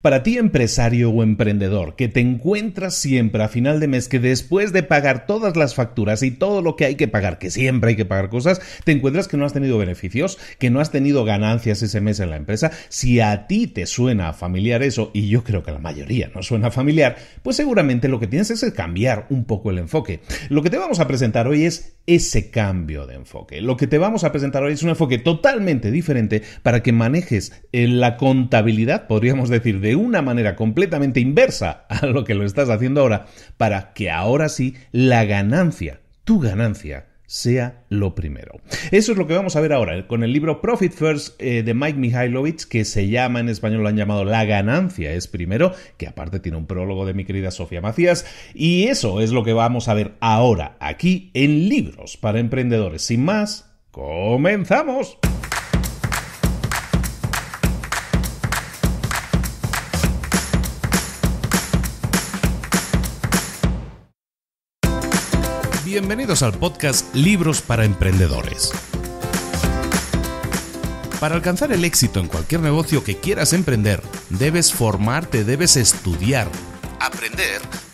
Para ti empresario o emprendedor que te encuentras siempre a final de mes que después de pagar todas las facturas y todo lo que hay que pagar, que siempre hay que pagar cosas, te encuentras que no has tenido beneficios, que no has tenido ganancias ese mes en la empresa, si a ti te suena familiar eso, y yo creo que a la mayoría no suena familiar, pues seguramente lo que tienes es cambiar un poco el enfoque. Lo que te vamos a presentar hoy es ese cambio de enfoque. Lo que te vamos a presentar hoy es un enfoque totalmente diferente para que manejes eh, la contabilidad, podríamos decir, de de una manera completamente inversa a lo que lo estás haciendo ahora para que ahora sí la ganancia, tu ganancia, sea lo primero. Eso es lo que vamos a ver ahora con el libro Profit First eh, de Mike Mihailovich, que se llama en español, lo han llamado La ganancia es primero, que aparte tiene un prólogo de mi querida Sofía Macías, y eso es lo que vamos a ver ahora aquí en Libros para Emprendedores. Sin más, comenzamos. Bienvenidos al podcast Libros para Emprendedores. Para alcanzar el éxito en cualquier negocio que quieras emprender, debes formarte, debes estudiar, aprender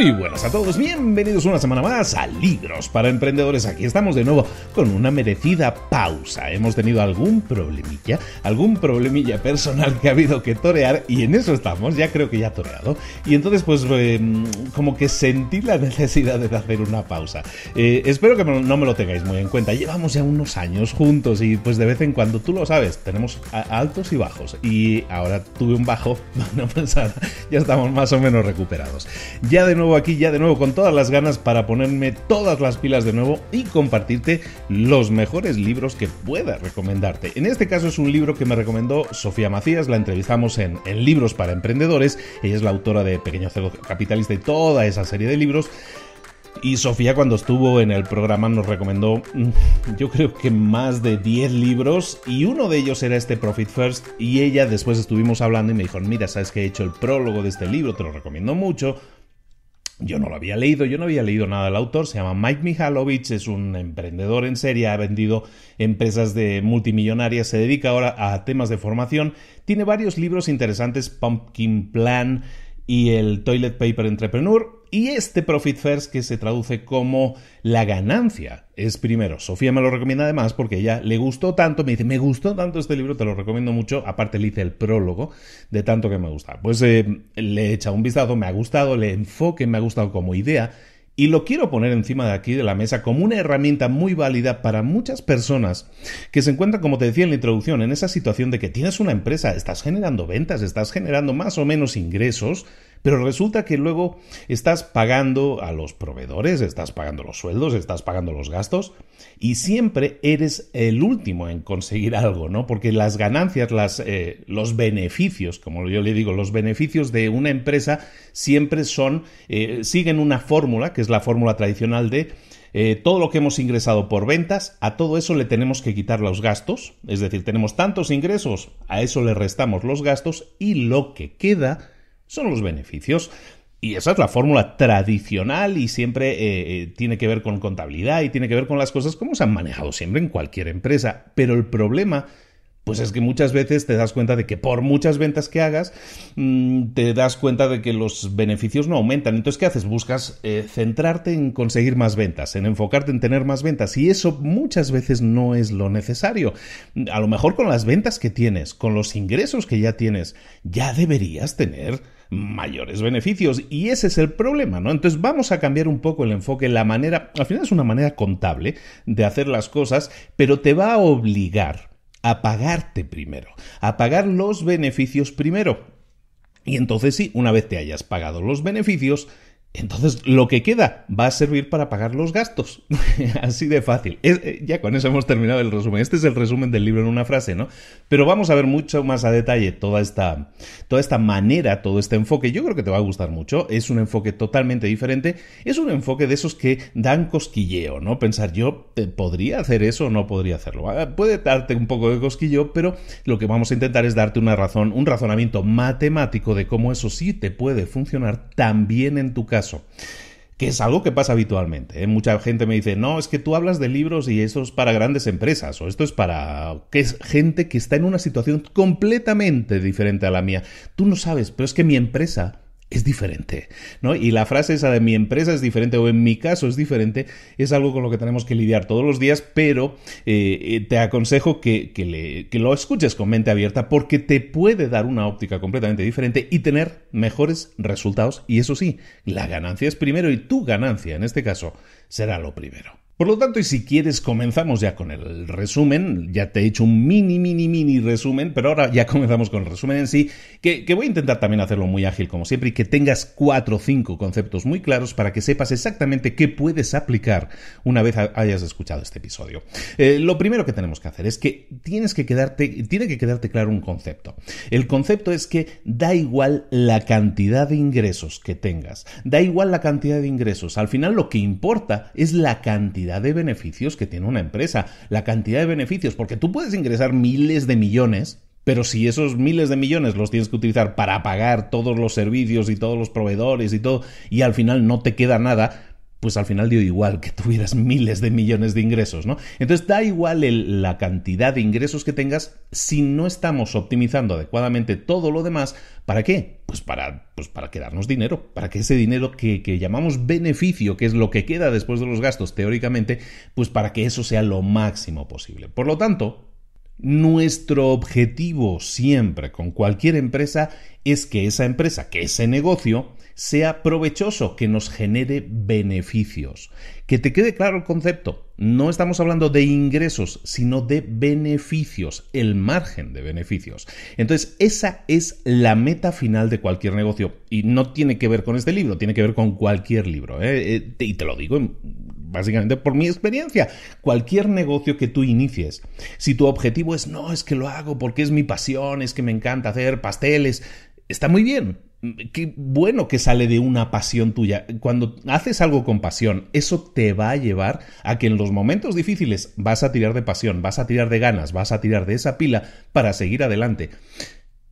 Muy buenas a todos, bienvenidos una semana más a Libros para Emprendedores. Aquí estamos de nuevo con una merecida pausa. Hemos tenido algún problemilla, algún problemilla personal que ha habido que torear y en eso estamos, ya creo que ya ha toreado. Y entonces pues eh, como que sentí la necesidad de hacer una pausa. Eh, espero que no me lo tengáis muy en cuenta, llevamos ya unos años juntos y pues de vez en cuando tú lo sabes, tenemos altos y bajos. Y ahora tuve un bajo, no pensar ya estamos más o menos recuperados. Ya de nuevo aquí ya de nuevo con todas las ganas para ponerme todas las pilas de nuevo y compartirte los mejores libros que pueda recomendarte. En este caso es un libro que me recomendó Sofía Macías, la entrevistamos en, Libros para Emprendedores, ella es la autora de Pequeño Cerdo Capitalista y toda esa serie de libros. Y Sofía cuando estuvo en el programa nos recomendó mm, yo creo que más de 10 libros y uno de ellos era este Profit First y ella después estuvimos hablando y me dijo, mira, sabes que he hecho el prólogo de este libro, te lo recomiendo mucho, yo no lo había leído, yo no había leído nada del autor, se llama Mike Mihalovich, es un emprendedor en serie, ha vendido empresas de multimillonarias, se dedica ahora a temas de formación, tiene varios libros interesantes, Pumpkin Plan y el Toilet Paper Entrepreneur, y este Profit First que se traduce como la ganancia es primero. Sofía me lo recomienda además porque ella le gustó tanto, me dice, me gustó tanto este libro, te lo recomiendo mucho, aparte le hice el prólogo de tanto que me gusta. Pues eh, le he echado un vistazo, me ha gustado, le enfoque, me ha gustado como idea y lo quiero poner encima de aquí de la mesa como una herramienta muy válida para muchas personas que se encuentran, como te decía en la introducción, en esa situación de que tienes una empresa, estás generando ventas, estás generando más o menos ingresos, pero resulta que luego estás pagando a los proveedores, estás pagando los sueldos, estás pagando los gastos y siempre eres el último en conseguir algo, ¿no? Porque las ganancias, las, eh, los beneficios, como yo le digo, los beneficios de una empresa siempre son, eh, siguen una fórmula, que es la fórmula tradicional de eh, todo lo que hemos ingresado por ventas, a todo eso le tenemos que quitar los gastos, es decir, tenemos tantos ingresos, a eso le restamos los gastos y lo que queda son los beneficios. Y esa es la fórmula tradicional y siempre eh, eh, tiene que ver con contabilidad y tiene que ver con las cosas como se han manejado siempre en cualquier empresa. Pero el problema pues es que muchas veces te das cuenta de que por muchas ventas que hagas, mm, te das cuenta de que los beneficios no aumentan. Entonces, ¿qué haces? Buscas eh, centrarte en conseguir más ventas, en enfocarte en tener más ventas. Y eso muchas veces no es lo necesario. A lo mejor con las ventas que tienes, con los ingresos que ya tienes, ya deberías tener mayores beneficios. Y ese es el problema, ¿no? Entonces vamos a cambiar un poco el enfoque, la manera, al final es una manera contable de hacer las cosas, pero te va a obligar a pagarte primero, a pagar los beneficios primero. Y entonces sí, una vez te hayas pagado los beneficios, entonces, lo que queda va a servir para pagar los gastos. Así de fácil. Eh, ya con eso hemos terminado el resumen. Este es el resumen del libro en una frase, ¿no? Pero vamos a ver mucho más a detalle toda esta, toda esta manera, todo este enfoque. Yo creo que te va a gustar mucho. Es un enfoque totalmente diferente. Es un enfoque de esos que dan cosquilleo, ¿no? Pensar, yo eh, podría hacer eso o no podría hacerlo. Ah, puede darte un poco de cosquillo, pero lo que vamos a intentar es darte una razón, un razonamiento matemático de cómo eso sí te puede funcionar también en tu casa que es algo que pasa habitualmente. ¿eh? Mucha gente me dice, no, es que tú hablas de libros y eso es para grandes empresas, o esto es para que es gente que está en una situación completamente diferente a la mía. Tú no sabes, pero es que mi empresa es diferente, ¿no? Y la frase esa de mi empresa es diferente o en mi caso es diferente es algo con lo que tenemos que lidiar todos los días, pero eh, eh, te aconsejo que lo escuches con mente abierta porque te puede dar una óptica completamente diferente y tener mejores resultados. Y eso sí, la ganancia es primero y tu ganancia en este caso será lo primero. Por lo tanto, y si quieres, comenzamos ya con el resumen. Ya te he hecho un mini, mini, mini resumen, pero ahora ya comenzamos con el resumen en sí, que, voy a intentar también hacerlo muy ágil como siempre y que tengas cuatro o cinco conceptos muy claros para que sepas exactamente qué puedes aplicar una vez hayas escuchado este episodio. Eh, lo primero que tenemos que hacer es que tienes que quedarte, tiene que quedarte claro un concepto. El concepto es que da igual la cantidad de ingresos que tengas, da igual la cantidad de ingresos. Al final lo que importa es la cantidad de beneficios que tiene una empresa, la cantidad de beneficios, porque tú puedes ingresar miles de millones, pero si esos miles de millones los tienes que utilizar para pagar todos los servicios y todos los proveedores y todo, y al final no te queda nada, pues al final dio igual que tuvieras miles de millones de ingresos, ¿no? Entonces da igual la cantidad de ingresos que tengas si no estamos optimizando adecuadamente todo lo demás. ¿Para qué? Pues para, pues para quedarnos dinero, para que ese dinero que llamamos beneficio, que es lo que queda después de los gastos teóricamente, pues para que eso sea lo máximo posible. Por lo tanto, nuestro objetivo siempre con cualquier empresa es que esa empresa, que ese negocio, sea provechoso, que nos genere beneficios. Que te quede claro el concepto. No estamos hablando de ingresos, sino de beneficios, el margen de beneficios. Entonces, esa es la meta final de cualquier negocio. Y no tiene que ver con este libro, tiene que ver con cualquier libro. ¿eh? Eh, y te lo digo básicamente por mi experiencia. Cualquier negocio que tú inicies, si tu objetivo es, no, es que lo hago porque es mi pasión, es que me encanta hacer pasteles, está muy bien. Qué bueno que sale de una pasión tuya. Cuando haces algo con pasión, eso te va a llevar a que en los momentos difíciles vas a tirar de pasión, vas a tirar de ganas, vas a tirar de esa pila para seguir adelante.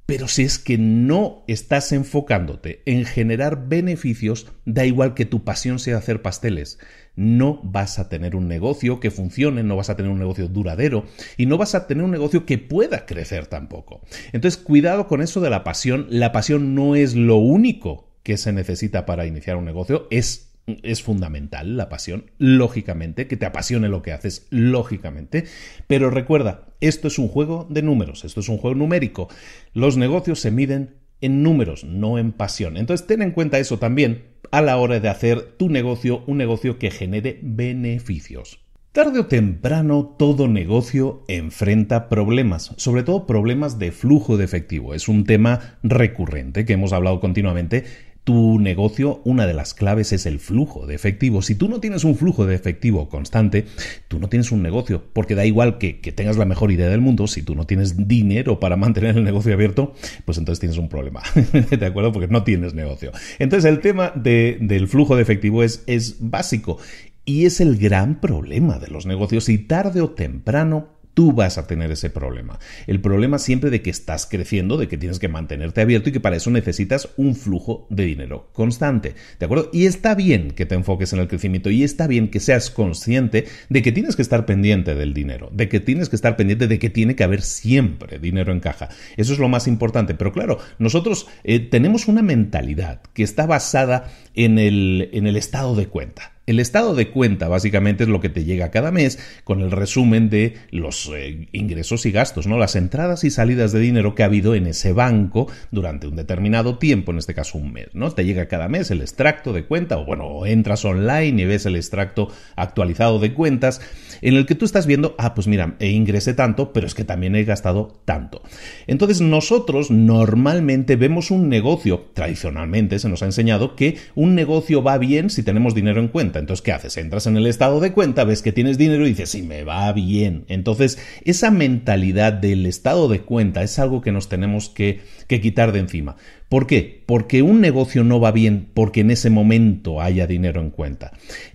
Pero si es que no estás enfocándote en generar beneficios, da igual que tu pasión sea hacer pasteles no vas a tener un negocio que funcione, no vas a tener un negocio duradero y no vas a tener un negocio que pueda crecer tampoco. Entonces, cuidado con eso de la pasión. La pasión no es lo único que se necesita para iniciar un negocio, es es fundamental la pasión, lógicamente, que te apasione lo que haces, lógicamente. Pero recuerda, esto es un juego de números, esto es un juego numérico. Los negocios se miden en números, no en pasión. Entonces ten en cuenta eso también a la hora de hacer tu negocio un negocio que genere beneficios. Tarde o temprano todo negocio enfrenta problemas, sobre todo problemas de flujo de efectivo. Es un tema recurrente que hemos hablado continuamente tu negocio, una de las claves es el flujo de efectivo. Si tú no tienes un flujo de efectivo constante, tú no tienes un negocio, porque da igual que, tengas la mejor idea del mundo, si tú no tienes dinero para mantener el negocio abierto, pues entonces tienes un problema, ¿de acuerdo? Porque no tienes negocio. Entonces el tema del flujo de efectivo es, es básico y es el gran problema de los negocios y tarde o temprano tú vas a tener ese problema. El problema siempre de que estás creciendo, de que tienes que mantenerte abierto y que para eso necesitas un flujo de dinero constante. ¿De acuerdo? Y está bien que te enfoques en el crecimiento y está bien que seas consciente de que tienes que estar pendiente del dinero, de que tienes que estar pendiente de que tiene que haber siempre dinero en caja. Eso es lo más importante. Pero claro, nosotros eh, tenemos una mentalidad que está basada en el estado de cuenta. El estado de cuenta básicamente es lo que te llega cada mes con el resumen de los eh, ingresos y gastos, ¿no? Las entradas y salidas de dinero que ha habido en ese banco durante un determinado tiempo, en este caso un mes, ¿no? Te llega cada mes el extracto de cuenta o bueno, entras online y ves el extracto actualizado de cuentas en el que tú estás viendo, ah, pues mira, e ingresé tanto, pero es que también he gastado tanto. Entonces, nosotros normalmente vemos un negocio, tradicionalmente se nos ha enseñado que un negocio va bien si tenemos dinero en cuenta entonces, ¿qué haces? Entras en el estado de cuenta, ves que tienes dinero y dices, sí, me va bien. Entonces, esa mentalidad del estado de cuenta es algo que nos tenemos que, que quitar de encima. ¿Por qué? Porque un negocio no va bien porque en ese momento haya dinero en cuenta.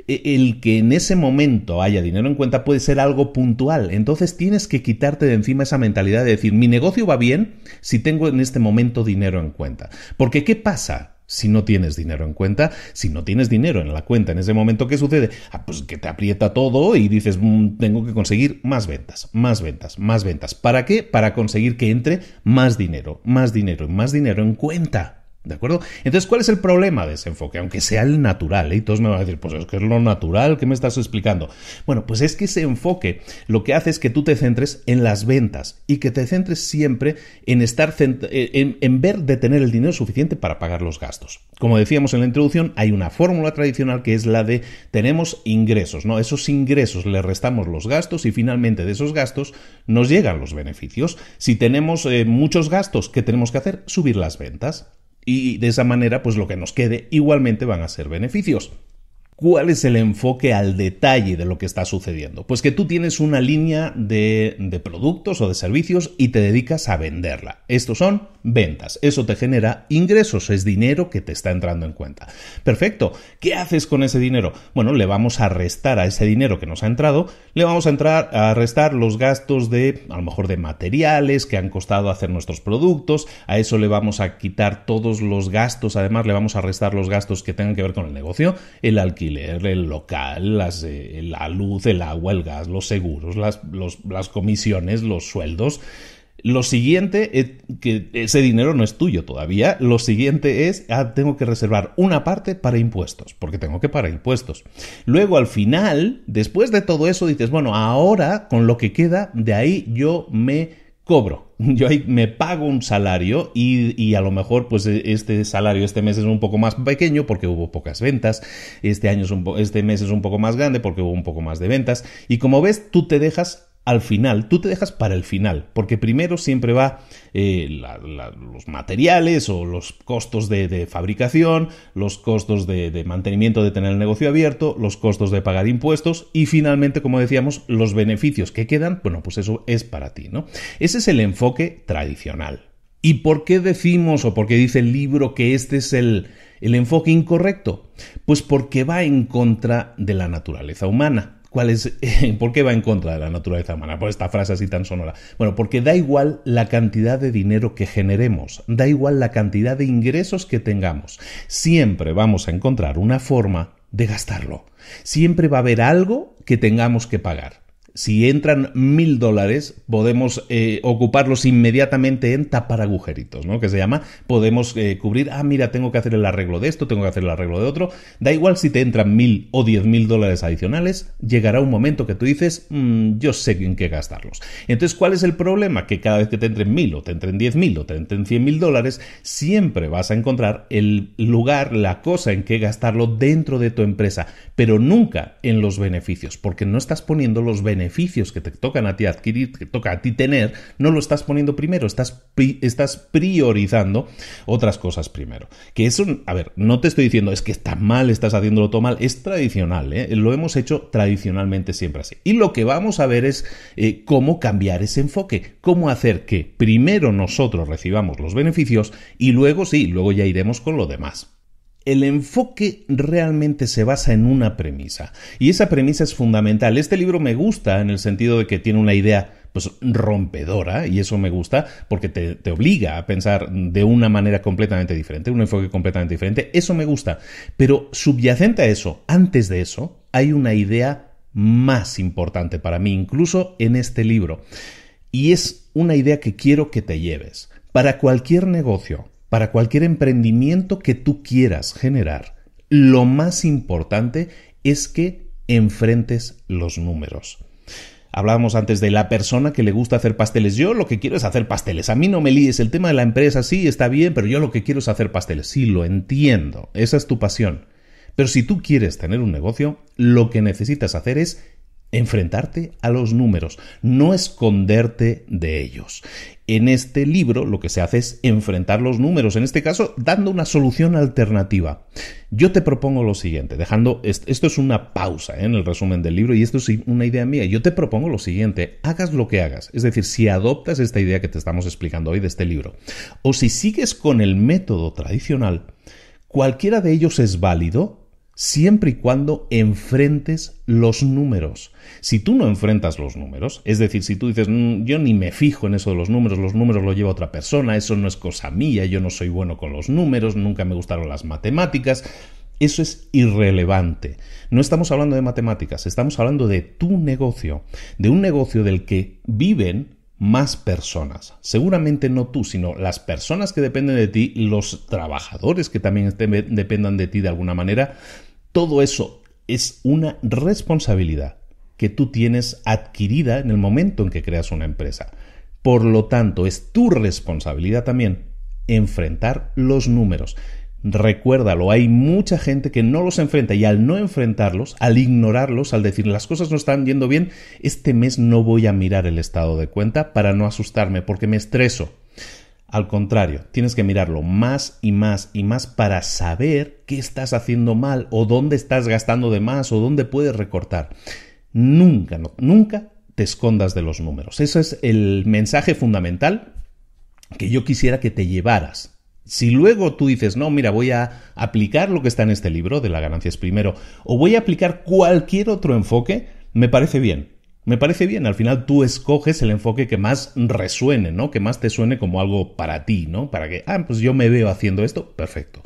E, el que en ese momento haya dinero en cuenta puede ser algo puntual. Entonces tienes que quitarte de encima esa mentalidad de decir, mi negocio va bien si tengo en este momento dinero en cuenta. Porque ¿qué pasa? si no tienes dinero en cuenta, si no tienes dinero en la cuenta en ese momento, ¿qué sucede? Ah, pues que te aprieta todo y dices, mm, tengo que conseguir más ventas, más ventas, más ventas. ¿Para qué? Para conseguir que entre más dinero, más dinero y más dinero en cuenta. ¿De acuerdo? Entonces, ¿cuál es el problema de ese enfoque? Aunque sea el natural, ¿eh? y todos me van a decir, pues es que es lo natural, ¿qué me estás explicando? Bueno, pues es que ese enfoque lo que hace es que tú te centres en las ventas y que te centres siempre en, estar eh, en, ver de tener el dinero suficiente para pagar los gastos. Como decíamos en la introducción, hay una fórmula tradicional que es la de tenemos ingresos, ¿no? Esos ingresos le restamos los gastos y finalmente de esos gastos nos llegan los beneficios. Si tenemos eh, muchos gastos, ¿qué tenemos que hacer? Subir las ventas y de esa manera pues lo que nos quede igualmente van a ser beneficios. ¿Cuál es el enfoque al detalle de lo que está sucediendo? Pues que tú tienes una línea de, productos o de servicios y te dedicas a venderla. Estos son ventas. Eso te genera ingresos, es dinero que te está entrando en cuenta. Perfecto. ¿Qué haces con ese dinero? Bueno, le vamos a restar a ese dinero que nos ha entrado, le vamos a, entrar, a restar los gastos de, a lo mejor, de materiales que han costado hacer nuestros productos. A eso le vamos a quitar todos los gastos. Además, le vamos a restar los gastos que tengan que ver con el negocio, el alquiler el local, eh, la luz, el agua, el gas, los seguros, las, las comisiones, los sueldos. Lo siguiente, es que ese dinero no es tuyo todavía, lo siguiente es, ah, tengo que reservar una parte para impuestos, porque tengo que pagar impuestos. Luego, al final, después de todo eso, dices, bueno, ahora con lo que queda, de ahí yo me cobro. Yo ahí me pago un salario y, a lo mejor pues e, este salario este mes es un poco más pequeño porque hubo pocas ventas, este, año es este mes es un poco más grande porque hubo un poco más de ventas y como ves tú te dejas al final, tú te dejas para el final, porque primero siempre va eh, los materiales o los costos de, fabricación, los costos de, mantenimiento de tener el negocio abierto, los costos de pagar impuestos y finalmente, como decíamos, los beneficios que quedan, bueno, pues eso es para ti, ¿no? Ese es el enfoque tradicional. ¿Y por qué decimos o por qué dice el libro que este es el, el enfoque incorrecto? Pues porque va en contra de la naturaleza humana. ¿Cuál es, ¿Por qué va en contra de la naturaleza humana? Por esta frase así tan sonora. Bueno, porque da igual la cantidad de dinero que generemos, da igual la cantidad de ingresos que tengamos. Siempre vamos a encontrar una forma de gastarlo. Siempre va a haber algo que tengamos que pagar si entran mil dólares, podemos eh, ocuparlos inmediatamente en tapar agujeritos, ¿no? Que se llama, podemos eh, cubrir, ah, mira, tengo que hacer el arreglo de esto, tengo que hacer el arreglo de otro. Da igual si te entran mil o diez mil dólares adicionales, llegará un momento que tú dices, mm, yo sé en qué gastarlos. Entonces, ¿cuál es el problema? Que cada vez que te entren mil o te entren diez mil o te entren cien mil dólares, siempre vas a encontrar el lugar, la cosa en qué gastarlo dentro de tu empresa, pero nunca en los beneficios, porque no estás poniendo los beneficios beneficios que te tocan a ti adquirir, que toca a ti tener, no lo estás poniendo primero, estás, estás priorizando otras cosas primero. Que eso, a ver, no te estoy diciendo es que está mal, estás haciéndolo todo mal, es tradicional, ¿eh? lo hemos hecho tradicionalmente siempre así. Y lo que vamos a ver es eh, cómo cambiar ese enfoque, cómo hacer que primero nosotros recibamos los beneficios y luego sí, luego ya iremos con lo demás el enfoque realmente se basa en una premisa y esa premisa es fundamental. Este libro me gusta en el sentido de que tiene una idea pues rompedora y eso me gusta porque te, te, obliga a pensar de una manera completamente diferente, un enfoque completamente diferente, eso me gusta. Pero subyacente a eso, antes de eso, hay una idea más importante para mí, incluso en este libro. Y es una idea que quiero que te lleves. Para cualquier negocio, para cualquier emprendimiento que tú quieras generar, lo más importante es que enfrentes los números. Hablábamos antes de la persona que le gusta hacer pasteles. Yo lo que quiero es hacer pasteles. A mí no me líes. El tema de la empresa sí está bien, pero yo lo que quiero es hacer pasteles. Sí, lo entiendo. Esa es tu pasión. Pero si tú quieres tener un negocio, lo que necesitas hacer es enfrentarte a los números, no esconderte de ellos en este libro lo que se hace es enfrentar los números, en este caso dando una solución alternativa. Yo te propongo lo siguiente, dejando, esto es una pausa ¿eh? en el resumen del libro y esto es una idea mía, yo te propongo lo siguiente, hagas lo que hagas, es decir, si adoptas esta idea que te estamos explicando hoy de este libro, o si sigues con el método tradicional, cualquiera de ellos es válido siempre y cuando enfrentes los números. Si tú no enfrentas los números, es decir, si tú dices, mm, yo ni me fijo en eso de los números, los números los lleva otra persona, eso no es cosa mía, yo no soy bueno con los números, nunca me gustaron las matemáticas, eso es irrelevante. No estamos hablando de matemáticas, estamos hablando de tu negocio, de un negocio del que viven más personas. Seguramente no tú, sino las personas que dependen de ti, los trabajadores que también dependan de ti de alguna manera. Todo eso es una responsabilidad que tú tienes adquirida en el momento en que creas una empresa. Por lo tanto, es tu responsabilidad también enfrentar los números Recuérdalo, hay mucha gente que no los enfrenta y al no enfrentarlos, al ignorarlos, al decir las cosas no están yendo bien, este mes no voy a mirar el estado de cuenta para no asustarme porque me estreso. Al contrario, tienes que mirarlo más y más y más para saber qué estás haciendo mal o dónde estás gastando de más o dónde puedes recortar. Nunca, nunca te escondas de los números. Ese es el mensaje fundamental que yo quisiera que te llevaras si luego tú dices, no, mira, voy a aplicar lo que está en este libro de la ganancia es primero, o voy a aplicar cualquier otro enfoque, me parece bien. Me parece bien, al final tú escoges el enfoque que más resuene, ¿no? Que más te suene como algo para ti, ¿no? Para que, ah, pues yo me veo haciendo esto, perfecto.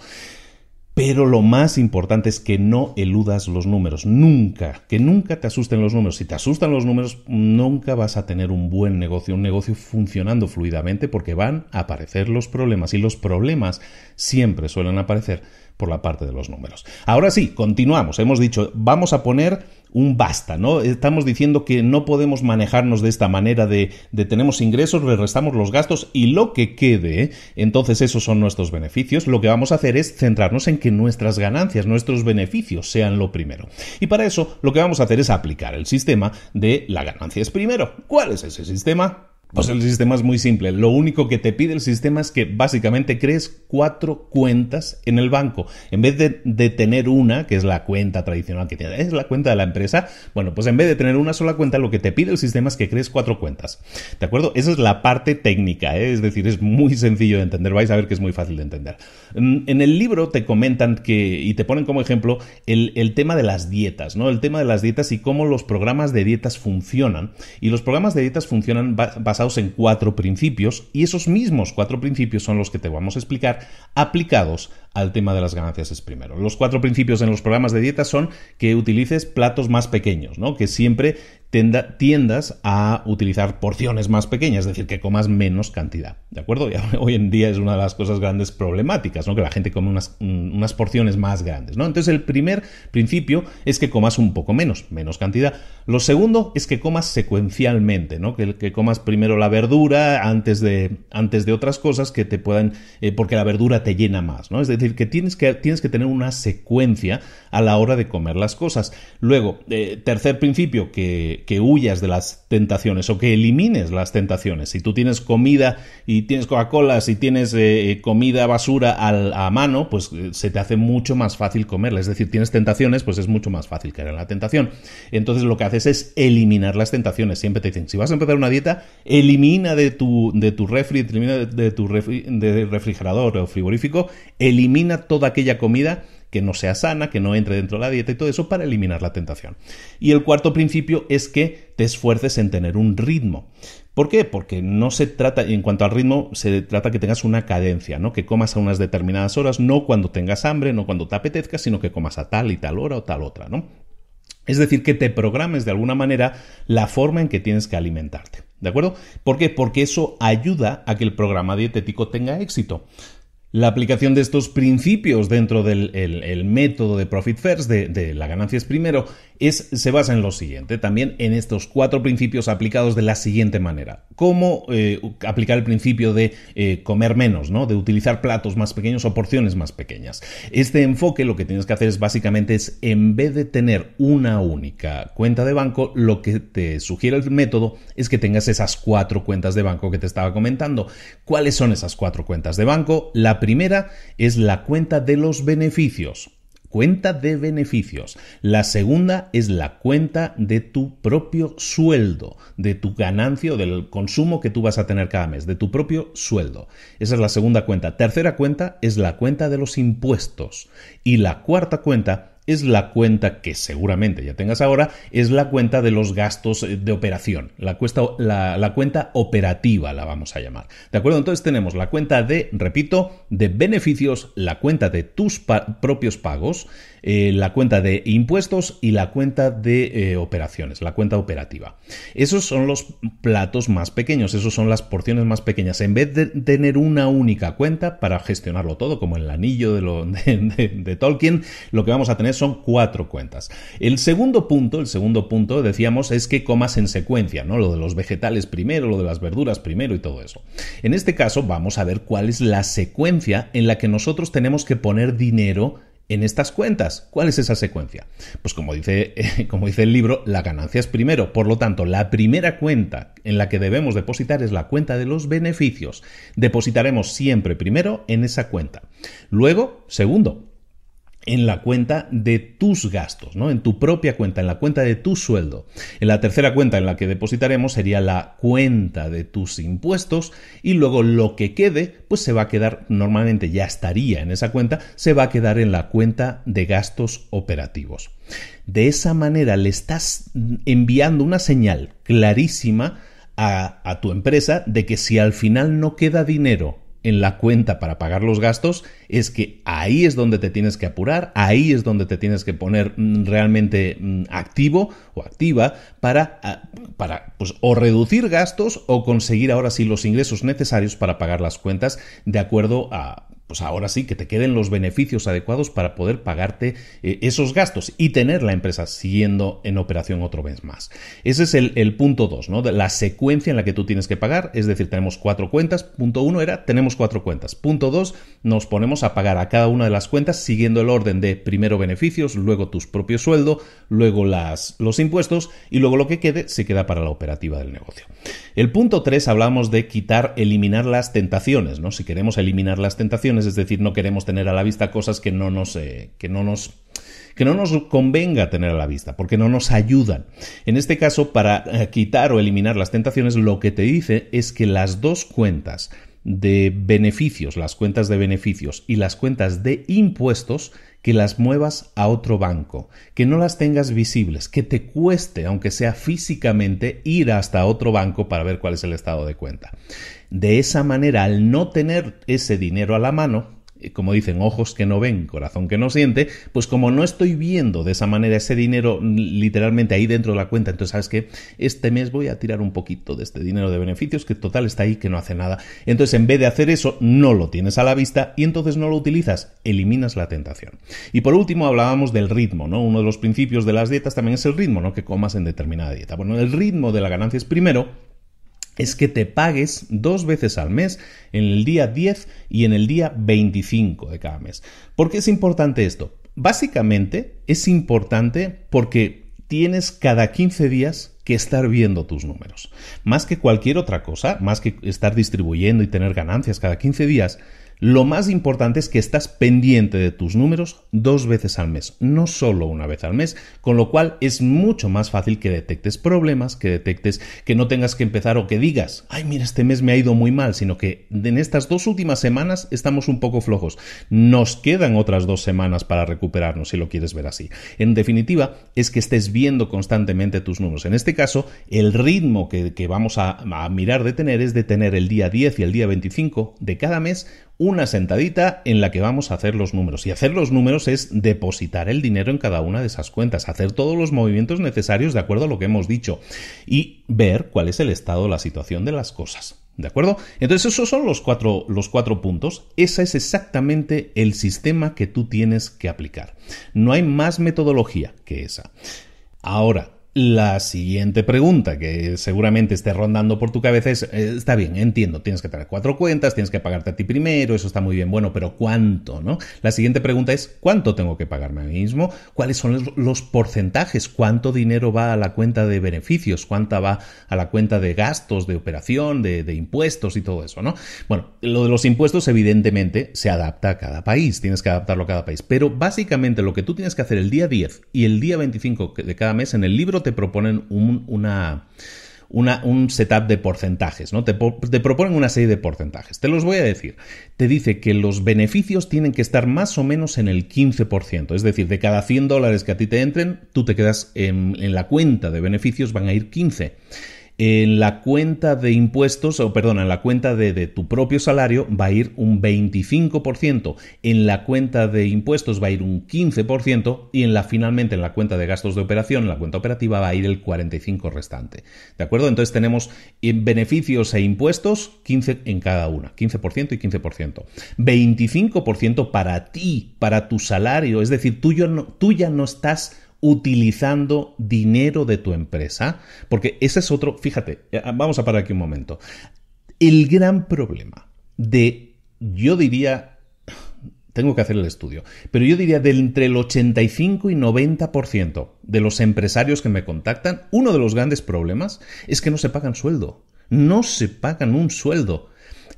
Pero lo más importante es que no eludas los números, nunca, que nunca te asusten los números. Si te asustan los números, nunca vas a tener un buen negocio, un negocio funcionando fluidamente porque van a aparecer los problemas y los problemas siempre suelen aparecer por la parte de los números. Ahora sí, continuamos. Hemos dicho, vamos a poner un basta, ¿no? Estamos diciendo que no podemos manejarnos de esta manera de, tenemos ingresos, le restamos los gastos y lo que quede, ¿eh? entonces esos son nuestros beneficios. Lo que vamos a hacer es centrarnos en que nuestras ganancias, nuestros beneficios sean lo primero. Y para eso lo que vamos a hacer es aplicar el sistema de la ganancia es primero. ¿Cuál es ese sistema? Pues el sistema es muy simple. Lo único que te pide el sistema es que básicamente crees cuatro cuentas en el banco. En vez de, tener una, que es la cuenta tradicional que tienes, es la cuenta de la empresa, bueno, pues en vez de tener una sola cuenta, lo que te pide el sistema es que crees cuatro cuentas. ¿De acuerdo? Esa es la parte técnica, ¿eh? es decir, es muy sencillo de entender. Vais a ver que es muy fácil de entender. Mm, en el libro te comentan que, y te ponen como ejemplo, el, tema de las dietas, ¿no? El tema de las dietas y cómo los programas de dietas funcionan. Y los programas de dietas funcionan basados basados en cuatro principios y esos mismos cuatro principios son los que te vamos a explicar aplicados al tema de las ganancias es primero. Los cuatro principios en los programas de dieta son que utilices platos más pequeños, ¿no? que siempre tiendas a utilizar porciones más pequeñas, es decir, que comas menos cantidad. ¿De acuerdo? hoy en día es una de las cosas grandes problemáticas, ¿no? que la gente come unas, porciones más grandes. ¿no? Entonces el primer principio es que comas un poco menos, menos cantidad. Lo segundo es que comas secuencialmente, ¿no? que, comas primero la verdura antes de, antes de otras cosas que te puedan, eh, porque la verdura te llena más. ¿no? Es es decir, que tienes que, tienes que tener una secuencia a la hora de comer las cosas. Luego, eh, tercer principio, que, huyas de las tentaciones o que elimines las tentaciones. Si tú tienes comida y tienes Coca-Cola, y tienes eh, eh, comida basura a mano, pues se te hace mucho más fácil comerla. Es decir, tienes tentaciones, pues es mucho más fácil caer en la tentación. Entonces lo que haces es eliminar las tentaciones. Siempre te dicen, si vas a empezar una dieta, elimina de tu, de tu elimina de, tu refrigerador o frigorífico, elimina elimina toda aquella comida que no sea sana, que no entre dentro de la dieta y todo eso para eliminar la tentación. Y el cuarto principio es que te esfuerces en tener un ritmo. ¿Por qué? Porque no se trata, en cuanto al ritmo, se trata que tengas una cadencia, ¿no? Que comas a unas determinadas horas, no cuando tengas hambre, no cuando te apetezca, sino que comas a tal y tal hora o tal otra, ¿no? Es decir, que te programes de alguna manera la forma en que tienes que alimentarte. ¿De acuerdo? ¿Por qué? Porque eso ayuda a que el programa dietético tenga éxito la aplicación de estos principios dentro del método de Profit First, de, la ganancia es primero, se basa en lo siguiente, también en estos cuatro principios aplicados de la siguiente manera. Cómo eh, aplicar el principio de eh, comer menos, ¿no? de utilizar platos más pequeños o porciones más pequeñas. Este enfoque lo que tienes que hacer es básicamente es, en vez de tener una única cuenta de banco, lo que te sugiere el método es que tengas esas cuatro cuentas de banco que te estaba comentando. ¿Cuáles son esas cuatro cuentas de banco? La primera es la cuenta de los beneficios. Cuenta de beneficios. La segunda es la cuenta de tu propio sueldo, de tu ganancia o del consumo que tú vas a tener cada mes, de tu propio sueldo. Esa es la segunda cuenta. Tercera cuenta es la cuenta de los impuestos. Y la cuarta cuenta es la cuenta que seguramente ya tengas ahora, es la cuenta de los gastos eh, de operación, la, cuenta operativa la vamos a llamar. ¿De acuerdo? Entonces tenemos la cuenta de, repito, de beneficios, la cuenta de tus propios pagos, eh, la cuenta de impuestos y la cuenta de eh, operaciones, la cuenta operativa. Esos son los platos más pequeños, esos son las porciones más pequeñas. En vez de tener una única cuenta para gestionarlo todo, como el anillo de, de Tolkien, lo que vamos a tener son cuatro cuentas. El segundo punto, el segundo punto, decíamos, es que comas en secuencia, ¿no? Lo de los vegetales primero, lo de las verduras primero y todo eso. En este caso, vamos a ver cuál es la secuencia en la que nosotros tenemos que poner dinero en estas cuentas. ¿Cuál es esa secuencia? Pues como dice, como dice el libro, la ganancia es primero. Por lo tanto, la primera cuenta en la que debemos depositar es la cuenta de los beneficios. Depositaremos siempre primero en esa cuenta. Luego, segundo, en la cuenta de tus gastos, ¿no? En tu propia cuenta, en la cuenta de tu sueldo. En la tercera cuenta en la que depositaremos sería la cuenta de tus impuestos y luego lo que quede, pues se va a quedar normalmente ya estaría en esa cuenta, se va a quedar en la cuenta de gastos operativos. De esa manera le estás enviando una señal clarísima a, a tu empresa de que si al final no queda dinero en la cuenta para pagar los gastos, es que ahí es donde te tienes que apurar, ahí es donde te tienes que poner mm, realmente mm, activo o activa para, ah, para pues, o reducir gastos o conseguir ahora sí los ingresos necesarios para pagar las cuentas de acuerdo a pues ahora sí, que te queden los beneficios adecuados para poder pagarte eh, esos gastos y tener la empresa siguiendo en operación otra vez más. Ese es el, punto 2, ¿no? La secuencia en la que tú tienes que pagar, es decir, tenemos cuatro cuentas. Punto 1 era, tenemos cuatro cuentas. Punto 2, nos ponemos a pagar a cada una de las cuentas siguiendo el orden de primero beneficios, luego tus propios sueldo, luego las, los impuestos y luego lo que quede se queda para la operativa del negocio. El punto 3 hablamos de quitar, eliminar las tentaciones, ¿no? Si queremos eliminar las tentaciones, es decir, no queremos tener a la vista cosas que no nos, eh, que no nos que no nos convenga tener a la vista, porque no nos ayudan. En este caso, para eh, quitar o eliminar las tentaciones, lo que te dice es que las dos cuentas de beneficios, las cuentas de beneficios y las cuentas de impuestos, que las muevas a otro banco, que no las tengas visibles, que te cueste, aunque sea físicamente, ir hasta otro banco para ver cuál es el estado de cuenta. De esa manera, al no tener ese dinero a la mano, eh, como dicen, ojos que no ven, corazón que no siente, pues como no estoy viendo de esa manera ese dinero literalmente ahí dentro de la cuenta, entonces sabes que este mes voy a tirar un poquito de este dinero de beneficios que total está ahí que no hace nada. Entonces en vez de hacer eso, no lo tienes a la vista y entonces no lo utilizas, eliminas la tentación. Y por último hablábamos del ritmo, ¿no? Uno de los principios de las dietas también es el ritmo, ¿no? Que comas en determinada dieta. Bueno, el ritmo de la ganancia es primero es que te pagues dos veces al mes, en el día 10 y en el día 25 de cada mes. ¿Por qué es importante esto? Básicamente es importante porque tienes cada 15 días que estar viendo tus números. Más que cualquier otra cosa, más que estar distribuyendo y tener ganancias cada 15 días, lo más importante es que estás pendiente de tus números dos veces al mes, no solo una vez al mes, con lo cual es mucho más fácil que detectes problemas, que detectes que no tengas que empezar o que digas, ay, mira, este mes me ha ido muy mal, sino que en estas dos últimas semanas estamos un poco flojos. Nos quedan otras dos semanas para recuperarnos, si lo quieres ver así. En definitiva, es que estés viendo constantemente tus números. En este caso, el ritmo que, vamos a, a mirar de tener es de tener el día 10 y el día 25 de cada mes una sentadita en la que vamos a hacer los números. Y hacer los números es depositar el dinero en cada una de esas cuentas, hacer todos los movimientos necesarios de acuerdo a lo que hemos dicho y ver cuál es el estado, la situación de las cosas. ¿De acuerdo? Entonces esos son los cuatro, los cuatro puntos. Ese es exactamente el sistema que tú tienes que aplicar. No hay más metodología que esa. Ahora, la siguiente pregunta que seguramente esté rondando por tu cabeza es, eh, está bien, entiendo, tienes que tener cuatro cuentas, tienes que pagarte a ti primero, eso está muy bien, bueno, pero ¿cuánto? ¿no? La siguiente pregunta es, ¿cuánto tengo que pagarme a mí mismo? ¿Cuáles son los, porcentajes? ¿Cuánto dinero va a la cuenta de beneficios? ¿Cuánta va a la cuenta de gastos, de operación, de, impuestos y todo eso? ¿no? Bueno, lo de los impuestos evidentemente se adapta a cada país, tienes que adaptarlo a cada país, pero básicamente lo que tú tienes que hacer el día 10 y el día 25 de cada mes en el libro te proponen un, una, un setup de porcentajes, ¿no? Te, proponen una serie de porcentajes. Te los voy a decir. Te dice que los beneficios tienen que estar más o menos en el 15%. Es decir, de cada 100 dólares que a ti te entren, tú te quedas en, en la cuenta de beneficios, van a ir 15 en la cuenta de impuestos, o perdón, en la cuenta de, tu propio salario va a ir un 25%, en la cuenta de impuestos va a ir un 15% y en la finalmente en la cuenta de gastos de operación, la cuenta operativa va a ir el 45 restante. ¿De acuerdo? Entonces tenemos eh, beneficios e impuestos 15 en cada una, 15% y 15%. 25% para ti, para tu salario, es decir, tú, tú ya no estás utilizando dinero de tu empresa? Porque ese es otro, fíjate, eh, ah, vamos a parar aquí un momento. El gran problema de, yo diría, tengo que hacer el estudio, pero yo diría del entre el 85 y 90% de los empresarios que me contactan, uno de los grandes problemas es que no se pagan sueldo. No se pagan un sueldo.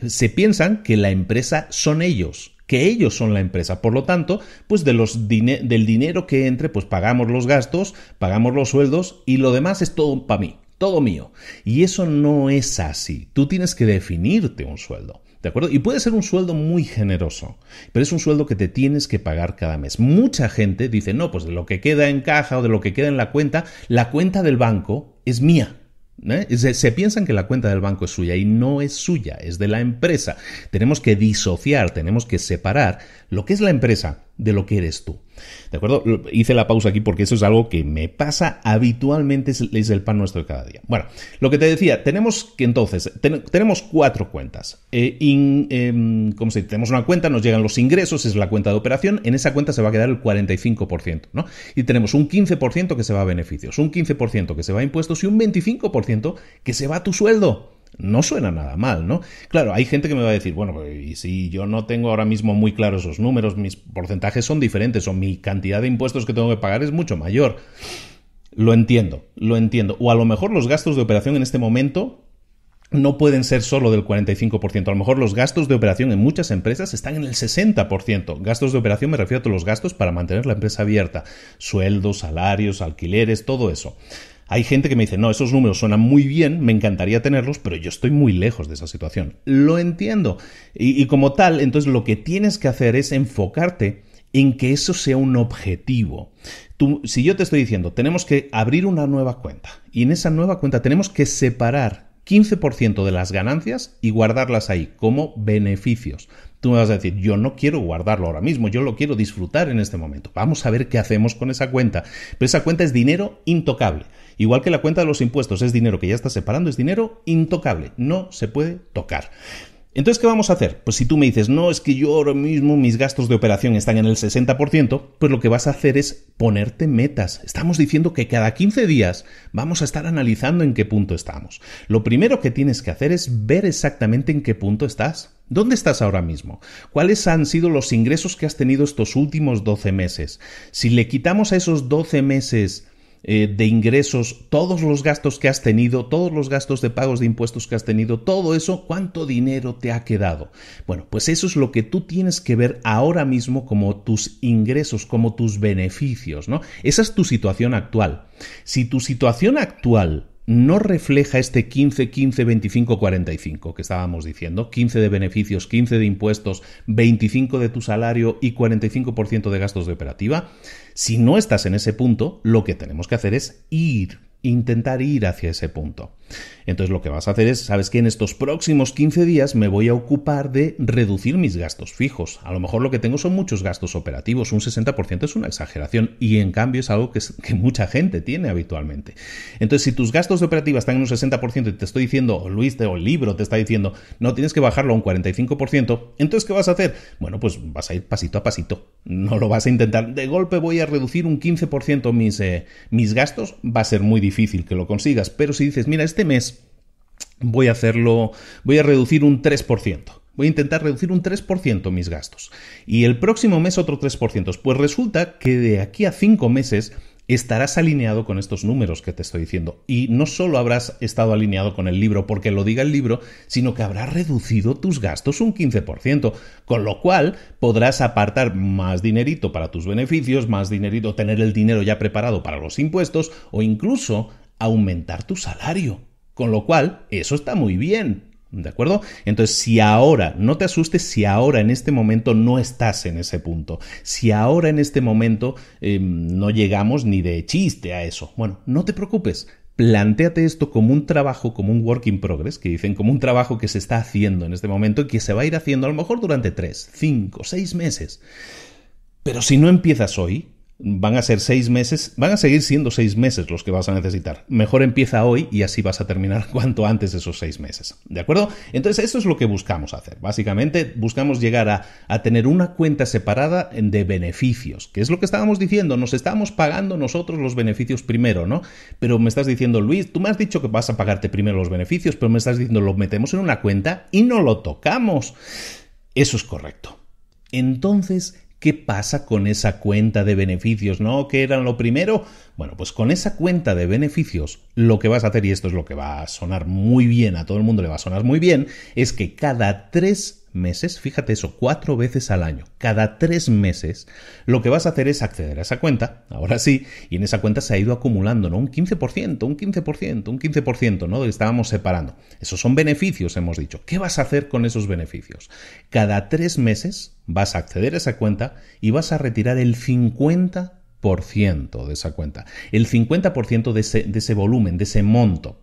Se piensan que la empresa son ellos que ellos son la empresa. Por lo tanto, pues de los del dinero que entre, pues pagamos los gastos, pagamos los sueldos y lo demás es todo para mí, todo mío. Y eso no es así. Tú tienes que definirte un sueldo. ¿De acuerdo? Y puede ser un sueldo muy generoso, pero es un sueldo que te tienes que pagar cada mes. Mucha gente dice, no, pues de lo que queda en caja o de lo que queda en la cuenta, la cuenta del banco es mía. ¿Eh? se, piensan que la cuenta del banco es suya y no es suya, es de la empresa. Tenemos que disociar, tenemos que separar lo que es la empresa de lo que eres tú. ¿De acuerdo? Hice la pausa aquí porque eso es algo que me pasa habitualmente, es, el pan nuestro de cada día. Bueno, lo que te decía, tenemos que entonces, tenemos cuatro cuentas. Eh, em, se Tenemos una cuenta, nos llegan los ingresos, es la cuenta de operación, en esa cuenta se va a quedar el 45%, ¿no? Y tenemos un 15% que se va a beneficios, un 15% que se va a impuestos y un 25% que se va a tu sueldo. No suena nada mal, ¿no? Claro, hay gente que me va a decir, bueno, y si yo no tengo ahora mismo muy claros esos números, mis porcentajes son diferentes o mi cantidad de impuestos que tengo que pagar es mucho mayor. Lo entiendo, lo entiendo. O a lo mejor los gastos de operación en este momento no pueden ser solo del 45%. A lo mejor los gastos de operación en muchas empresas están en el 60%. Gastos de operación me refiero a todos los gastos para mantener la empresa abierta. Sueldos, salarios, alquileres, todo eso. Hay gente que me dice, no, esos números suenan muy bien, me encantaría tenerlos, pero yo estoy muy lejos de esa situación. Lo entiendo. Y, como tal, entonces lo que tienes que hacer es enfocarte en que eso sea un objetivo. Tú, si yo te estoy diciendo, tenemos que abrir una nueva cuenta y en esa nueva cuenta tenemos que separar 15% de las ganancias y guardarlas ahí como beneficios. Tú me vas a decir, yo no quiero guardarlo ahora mismo, yo lo quiero disfrutar en este momento. Vamos a ver qué hacemos con esa cuenta. Pero esa cuenta es dinero intocable. Igual que la cuenta de los impuestos es dinero que ya está separando, es dinero intocable. No se puede tocar. Entonces, ¿qué vamos a hacer? Pues si tú me dices, no, es que yo ahora mismo mis gastos de operación están en el 60%, pues lo que vas a hacer es ponerte metas. Estamos diciendo que cada 15 días vamos a estar analizando en qué punto estamos. Lo primero que tienes que hacer es ver exactamente en qué punto estás. ¿Dónde estás ahora mismo? ¿Cuáles han sido los ingresos que has tenido estos últimos 12 meses? Si le quitamos a esos 12 meses eh, de ingresos, todos los gastos que has tenido, todos los gastos de pagos de impuestos que has tenido, todo eso, cuánto dinero te ha quedado. Bueno, pues eso es lo que tú tienes que ver ahora mismo como tus ingresos, como tus beneficios, ¿no? Esa es tu situación actual. Si tu situación actual no refleja este 15, 15, 25, 45 que estábamos diciendo, 15 de beneficios, 15 de impuestos, 25 de tu salario y 45% de gastos de operativa, si no estás en ese punto, lo que tenemos que hacer es ir, intentar ir hacia ese punto. Entonces lo que vas a hacer es, sabes que en estos próximos 15 días me voy a ocupar de reducir mis gastos fijos. A lo mejor lo que tengo son muchos gastos operativos, un 60% es una exageración y en cambio es algo que, mucha gente tiene habitualmente. Entonces si tus gastos de operativa están en un 60% y te estoy diciendo, o Luis o el libro te está diciendo, no tienes que bajarlo a un 45%, entonces ¿qué vas a hacer? Bueno, pues vas a ir pasito a pasito, no lo vas a intentar. De golpe voy a reducir un 15% mis, eh, mis gastos, va a ser muy difícil que lo consigas, pero si dices, mira, este mes voy a hacerlo, voy a reducir un 3%. Voy a intentar reducir un 3% mis gastos. Y el próximo mes otro 3%. Pues resulta que de aquí a 5 meses estarás alineado con estos números que te estoy diciendo. Y no solo habrás estado alineado con el libro porque lo diga el libro, sino que habrás reducido tus gastos un 15%, con lo cual podrás apartar más dinerito para tus beneficios, más dinerito, tener el dinero ya preparado para los impuestos o incluso aumentar tu salario con lo cual, eso está muy bien. ¿De acuerdo? Entonces, si ahora, no te asustes si ahora en este momento no estás en ese punto, si ahora en este momento em, no llegamos ni de chiste a eso, bueno, no te preocupes, Planteate esto como un trabajo, como un work in progress, que dicen como un trabajo que se está haciendo en este momento y que se va a ir haciendo a lo mejor durante 3, 5, 6 meses. Pero si no empiezas hoy, van a ser seis meses, van a seguir siendo seis meses los que vas a necesitar. Mejor empieza hoy y así vas a terminar cuanto antes esos seis meses. ¿De acuerdo? Entonces, eso es lo que buscamos hacer. Básicamente, buscamos llegar a, tener una cuenta separada de beneficios, que es lo que estábamos diciendo. Nos estamos pagando nosotros los beneficios primero, ¿no? Pero me estás diciendo, Luis, tú me has dicho que vas a pagarte primero los beneficios, pero me estás diciendo, lo metemos en una cuenta y no lo tocamos. Eso es correcto. Entonces, ¿Qué pasa con esa cuenta de beneficios? ¿No? ¿Qué eran lo primero? Bueno, pues con esa cuenta de beneficios, lo que vas a hacer, y esto es lo que va a sonar muy bien, a todo el mundo le va a sonar muy bien, es que cada tres meses, fíjate eso, cuatro veces al año, cada tres meses, lo que vas a hacer es acceder a esa cuenta, ahora sí, y en esa cuenta se ha ido acumulando, ¿no? Un 15%, un 15%, un 15%, ¿no? lo que estábamos separando. Esos son beneficios, hemos dicho. ¿Qué vas a hacer con esos beneficios? Cada tres meses vas a acceder a esa cuenta y vas a retirar el 50% de esa cuenta, el 50% de ese, de ese volumen, de ese monto.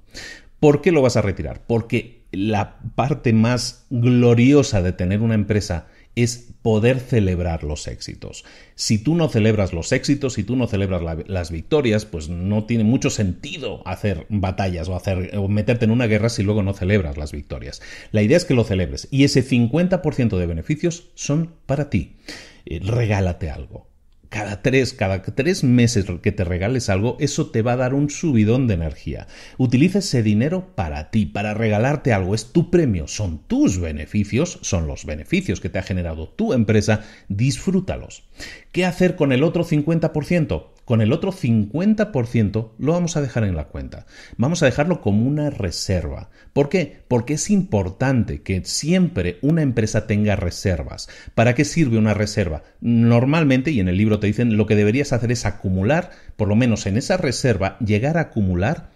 ¿Por qué lo vas a retirar? Porque la parte más gloriosa de tener una empresa es poder celebrar los éxitos. Si tú no celebras los éxitos, si tú no celebras las victorias, pues no tiene mucho sentido hacer batallas o, hacer, o meterte en una guerra si luego no celebras las victorias. La idea es que lo celebres y ese 50% de beneficios son para ti. Eh, regálate algo cada tres, cada tres meses que te regales algo, eso te va a dar un subidón de energía. Utiliza ese dinero para ti, para regalarte algo. Es tu premio, son tus beneficios, son los beneficios que te ha generado tu empresa. Disfrútalos. ¿Qué hacer con el otro 50%? Con el otro 50% lo vamos a dejar en la cuenta. Vamos a dejarlo como una reserva. ¿Por qué? Porque es importante que siempre una empresa tenga reservas. ¿Para qué sirve una reserva? Normalmente, y en el libro te dicen, lo que deberías hacer es acumular, por lo menos en esa reserva, llegar a acumular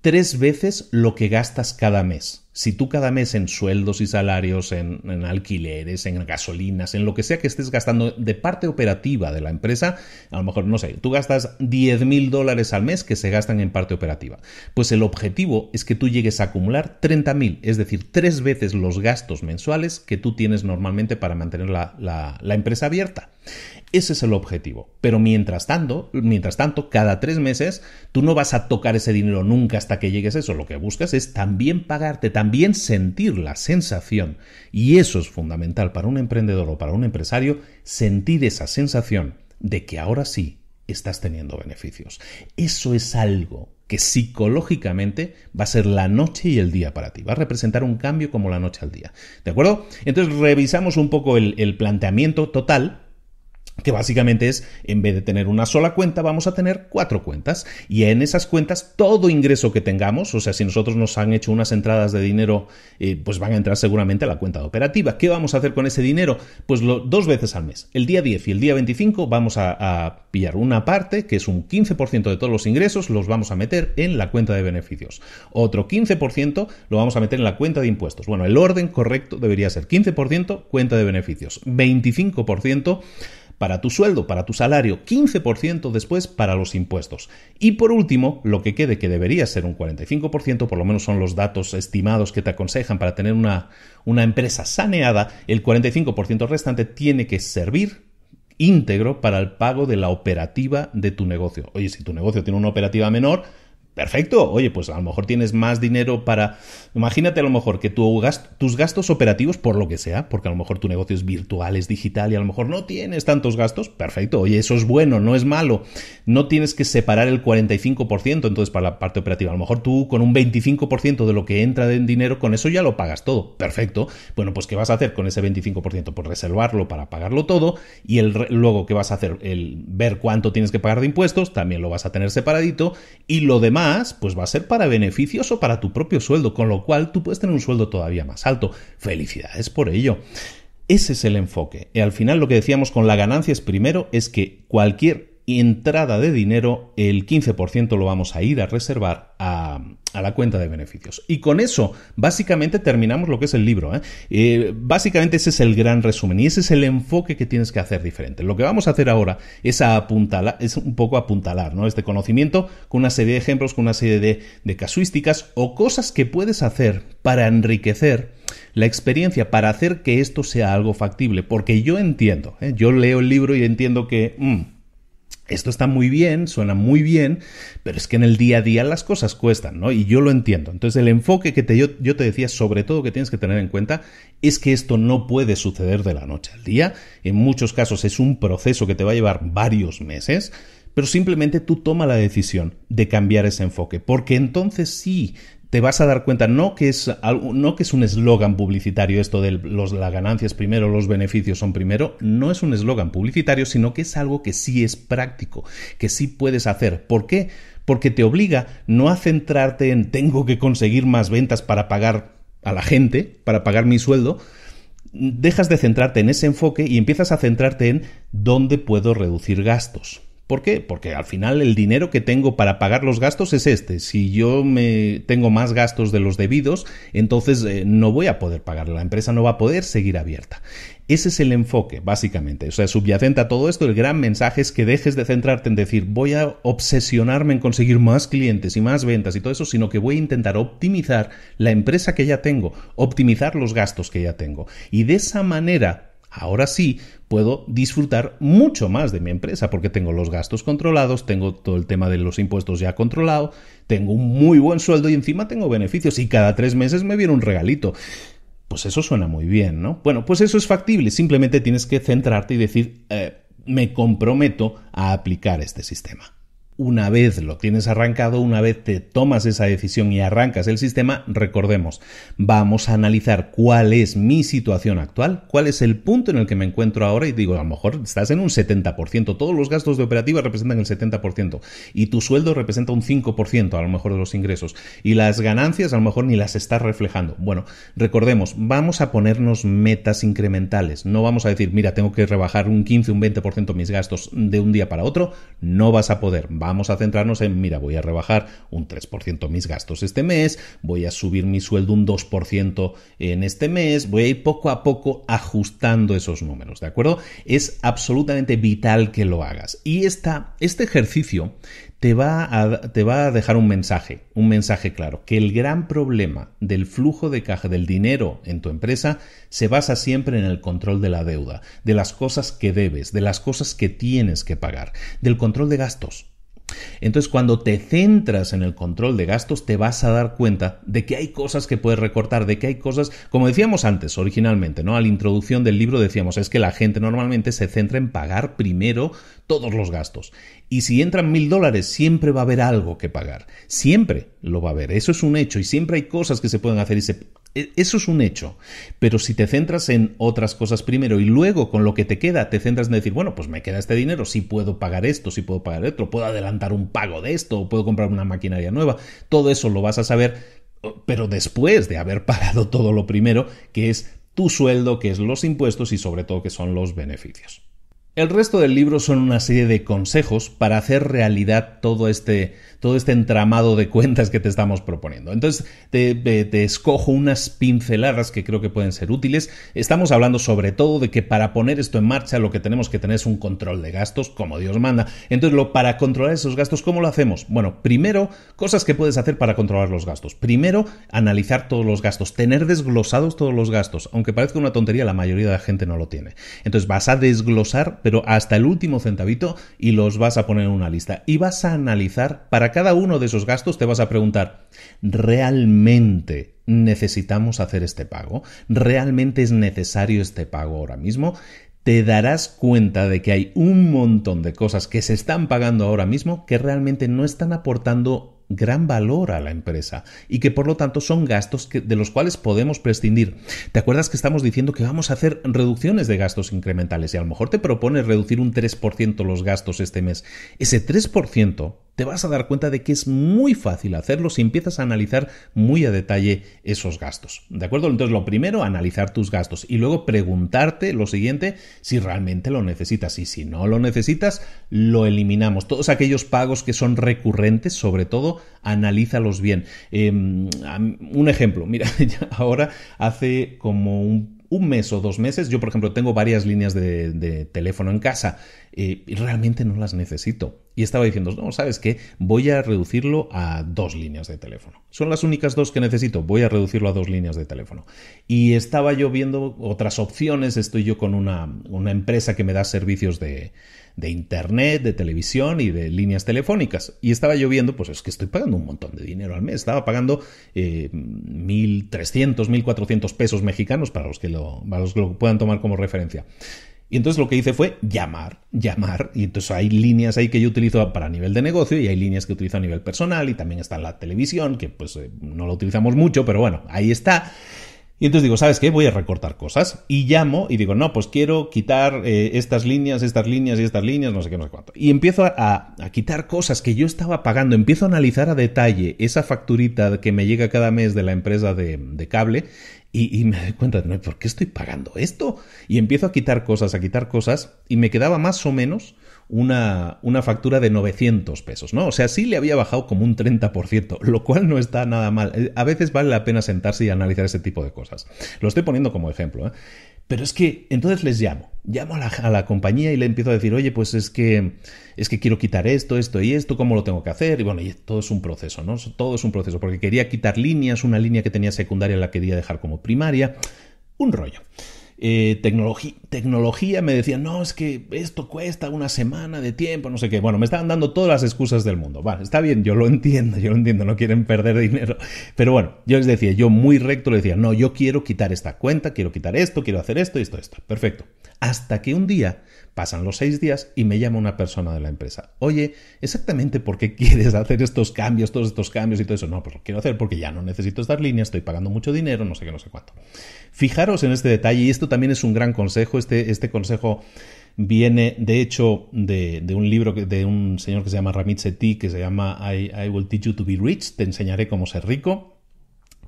tres veces lo que gastas cada mes. Si tú cada mes en sueldos y salarios, en, alquileres, en gasolinas, en lo que sea que estés gastando de parte operativa de la empresa, a lo mejor, no sé, tú gastas 10 mil dólares al mes que se gastan en parte operativa. Pues el objetivo es que tú llegues a acumular 30 mil, es decir, tres veces los gastos mensuales que tú tienes normalmente para mantener la empresa abierta. Ese es el objetivo. Pero mientras tanto, mientras tanto, cada tres meses tú no vas a tocar ese dinero nunca hasta que llegues a eso. Lo que buscas es también pagarte, también sentir la sensación. Y eso es fundamental para un emprendedor o para un empresario, sentir esa sensación de que ahora sí estás teniendo beneficios. Eso es algo que psicológicamente va a ser la noche y el día para ti, va a representar un cambio como la noche al día. ¿De acuerdo? Entonces revisamos un poco el, el planteamiento total que básicamente es, en vez de tener una sola cuenta, vamos a tener cuatro cuentas. Y en esas cuentas, todo ingreso que tengamos, o sea, si nosotros nos han hecho unas entradas de dinero, eh, pues van a entrar seguramente a la cuenta de operativa. ¿Qué vamos a hacer con ese dinero? Pues lo, dos veces al mes, el día 10 y el día 25, vamos a, a pillar una parte, que es un 15% de todos los ingresos, los vamos a meter en la cuenta de beneficios. Otro 15% lo vamos a meter en la cuenta de impuestos. Bueno, el orden correcto debería ser 15% cuenta de beneficios, 25% para tu sueldo, para tu salario, 15% después para los impuestos. Y por último, lo que quede, que debería ser un 45%, por lo menos son los datos estimados que te aconsejan para tener una, una empresa saneada, el 45% restante tiene que servir íntegro para el pago de la operativa de tu negocio. Oye, si tu negocio tiene una operativa menor, Perfecto. Oye, pues a lo mejor tienes más dinero para... Imagínate a lo mejor que tu tus gastos operativos, por lo que sea, porque a lo mejor tu negocio es virtual, es digital y a lo mejor no tienes tantos gastos. Perfecto. Oye, eso es bueno, no es malo. No tienes que separar el 45% entonces para la parte operativa. A lo mejor tú con un 25% de lo que entra en dinero, con eso ya lo pagas todo. Perfecto. Bueno, pues ¿qué vas a hacer con ese 25%? Pues reservarlo para pagarlo todo y el, luego ¿qué vas a hacer? El ver cuánto tienes que pagar de impuestos, también lo vas a tener separadito y lo demás pues va a ser para beneficios o para tu propio sueldo, con lo cual tú puedes tener un sueldo todavía más alto. Felicidades por ello. Ese es el enfoque. Y al final lo que decíamos con la ganancia es primero, es que cualquier entrada de dinero, el 15% lo vamos a ir a reservar a, la cuenta de beneficios. Y con eso, básicamente terminamos lo que es el libro. ¿eh? Eh, básicamente ese es el gran resumen y ese es el enfoque que tienes que hacer diferente. Lo que vamos a hacer ahora es, apuntalar, es un poco apuntalar ¿no? este conocimiento con una serie de ejemplos, con una serie de, casuísticas o cosas que puedes hacer para enriquecer la experiencia para hacer que esto sea algo factible. Porque yo entiendo, ¿eh? yo leo el libro y entiendo que... Mm, esto está muy bien, suena muy bien, pero es que en el día a día las cosas cuestan, ¿no? Y yo lo entiendo. Entonces el enfoque que yo, yo, te decía, sobre todo que tienes que tener en cuenta, es que esto no puede suceder de la noche al día. En muchos casos es un proceso que te va a llevar varios meses. Pero simplemente tú toma la decisión de cambiar ese enfoque, porque entonces sí te vas a dar cuenta, no que es, no que es un eslogan publicitario esto de los, la ganancia es primero, los beneficios son primero, no es un eslogan publicitario, sino que es algo que sí es práctico, que sí puedes hacer. ¿Por qué? Porque te obliga no a centrarte en tengo que conseguir más ventas para pagar a la gente, para pagar mi sueldo, dejas de centrarte en ese enfoque y empiezas a centrarte en dónde puedo reducir gastos. ¿Por qué? Porque al final el dinero que tengo para pagar los gastos es este. Si yo me tengo más gastos de los debidos, entonces eh, no voy a poder pagar. La empresa no va a poder seguir abierta. Ese es el enfoque, básicamente. O sea, subyacente a todo esto, el gran mensaje es que dejes de centrarte en decir voy a obsesionarme en conseguir más clientes y más ventas y todo eso, sino que voy a intentar optimizar la empresa que ya tengo, optimizar los gastos que ya tengo. Y de esa manera ahora sí puedo disfrutar mucho más de mi empresa porque tengo los gastos controlados, tengo todo el tema de los impuestos ya controlado, tengo un muy buen sueldo y encima tengo beneficios y cada tres meses me viene un regalito. Pues eso suena muy bien, ¿no? Bueno, pues eso es factible, simplemente tienes que centrarte y decir, eh, me comprometo a aplicar este sistema una vez lo tienes arrancado, una vez te tomas esa decisión y arrancas el sistema, recordemos, vamos a analizar cuál es mi situación actual, cuál es el punto en el que me encuentro ahora y digo, a lo mejor estás en un 70%, todos los gastos de operativa representan el 70% y tu sueldo representa un 5% a lo mejor de los ingresos y las ganancias a lo mejor ni las estás reflejando. Bueno, recordemos, vamos a ponernos metas incrementales, no vamos a decir, mira, tengo que rebajar un 15, un 20% mis gastos de un día para otro, no vas a poder, vamos a centrarnos en, mira, voy a rebajar un 3% mis gastos este mes, voy a subir mi sueldo un 2% en este mes, voy a ir poco a poco ajustando esos números, ¿de acuerdo? Es absolutamente vital que lo hagas. Y este ejercicio te va, te va, a, dejar un mensaje, un mensaje claro, que el gran problema del flujo de caja del dinero en tu empresa se basa siempre en el control de la deuda, de las cosas que debes, de las cosas que tienes que pagar, del control de gastos. Entonces, cuando te centras en el control de gastos, te vas a dar cuenta de que hay cosas que puedes recortar, de que hay cosas, como decíamos antes, originalmente, ¿no? A la introducción del libro decíamos, es que la gente normalmente se centra en pagar primero todos los gastos. Y si entran mil dólares, siempre va a haber algo que pagar. Siempre lo va a haber. Eso es un hecho. Y siempre hay cosas que se pueden hacer y se e, eso es un hecho. Pero si te centras en otras cosas primero y luego con lo que te queda te centras en decir, bueno, pues me queda este dinero, si puedo pagar esto, si puedo pagar otro, puedo adelantar un pago de esto, puedo comprar una maquinaria nueva, todo eso lo vas a saber, pero después de haber pagado todo lo primero, que es tu sueldo, que es los impuestos y sobre todo que son los beneficios. El resto del libro son una serie de consejos para hacer realidad todo este, todo este entramado de cuentas que te estamos proponiendo. Entonces, te, escojo unas pinceladas que creo que pueden ser útiles. Estamos hablando sobre todo de que para poner esto en marcha lo que tenemos que tener es un control de gastos, como Dios manda. Entonces, para controlar esos gastos, ¿cómo lo hacemos? Bueno, primero, cosas que puedes hacer para controlar los gastos. Primero, analizar todos los gastos, tener desglosados todos los gastos. Aunque parezca una tontería, la mayoría de la gente no lo tiene. Entonces, vas a desglosar pero hasta el último centavito y los vas a poner en una lista. Y vas a analizar, para cada uno de esos gastos te vas a preguntar, ¿realmente necesitamos hacer este pago? ¿Realmente es necesario este pago ahora mismo? te darás cuenta de que hay un montón de cosas que se están pagando ahora mismo que realmente no están aportando gran valor a la empresa y que por lo tanto son gastos de los cuales podemos prescindir. ¿Te acuerdas que estamos diciendo que vamos a hacer reducciones de gastos incrementales y a lo mejor te propones reducir un 3% los gastos este mes? Ese 3% te vas a dar cuenta de que es muy fácil hacerlo si empiezas a analizar muy a detalle esos gastos. ¿De acuerdo? Entonces, lo primero, analizar tus gastos y luego preguntarte lo siguiente, si realmente lo necesitas. Y si no lo necesitas, lo eliminamos. Todos aquellos pagos que son recurrentes, sobre todo, analízalos bien. Em, un ejemplo, mira, ahora hace como un, mes o dos meses, yo por ejemplo tengo varias líneas de, teléfono en casa eh, y realmente no las necesito. Y estaba diciendo, no, ¿sabes qué? Voy a reducirlo a dos líneas de teléfono. Son las únicas dos que necesito, voy a reducirlo a dos líneas de teléfono. Y estaba yo viendo otras opciones, estoy yo con una, una empresa que me da servicios de de internet, de televisión y de líneas telefónicas. Y estaba lloviendo pues es que estoy pagando un montón de dinero al mes. Estaba pagando 1.300, eh, 1.400 pesos mexicanos para los, que lo, los puedan tomar como referencia. Y entonces lo que hice fue llamar, llamar. Y entonces hay líneas ahí que yo utilizo para nivel de negocio y hay líneas que utilizo a nivel personal y también está la televisión, que pues eh, no la utilizamos mucho, pero bueno, ahí está. Y entonces digo, ¿sabes qué? Voy a recortar cosas. Y llamo y digo, no, pues quiero quitar eh, estas líneas, estas líneas y estas líneas, no sé qué, no sé cuánto. Y empiezo a, quitar cosas que yo estaba pagando. Empiezo a analizar a detalle esa facturita que me llega cada mes de la empresa de, cable. Y, me doy cuenta, ¿por qué estoy pagando esto? Y empiezo a quitar cosas, a quitar cosas. Y me quedaba más o menos una, factura de 900 pesos, ¿no? O sea, sí le había bajado como un 30%, lo cual no está nada mal. Eh, a veces vale la pena sentarse y analizar ese tipo de cosas. Lo estoy poniendo como ejemplo, ¿eh? Pero es que entonces les llamo, llamo a la, compañía y le empiezo a decir, oye, pues es que, es que quiero quitar esto, esto y esto, ¿cómo lo tengo que hacer? Y bueno, y todo es un proceso, ¿no? Todo es un proceso, porque quería quitar líneas, una línea que tenía secundaria la quería dejar como primaria, un rollo. Eh, tecnología, me decían, no, es que esto cuesta una semana de tiempo, no sé qué. Bueno, me estaban dando todas las excusas del mundo. Vale, está bien, yo lo entiendo, yo lo entiendo, no quieren perder dinero. Pero bueno, yo les decía, yo muy recto le decía, no, yo quiero quitar esta cuenta, quiero quitar esto, quiero hacer esto, y esto, esto. Perfecto. Hasta que un día pasan los seis días y me llama una persona de la empresa. Oye, ¿exactamente por qué quieres hacer estos cambios, todos estos cambios y todo eso? No, pues lo quiero hacer porque ya no necesito estas líneas, estoy pagando mucho dinero, no sé qué, no sé cuánto. Fijaros en este detalle y esto también es un gran consejo. Este, este consejo viene, de hecho, de, un libro de un señor que se llama Ramit Sethi, que se llama I, Will Teach You to Be Rich, Te enseñaré cómo ser rico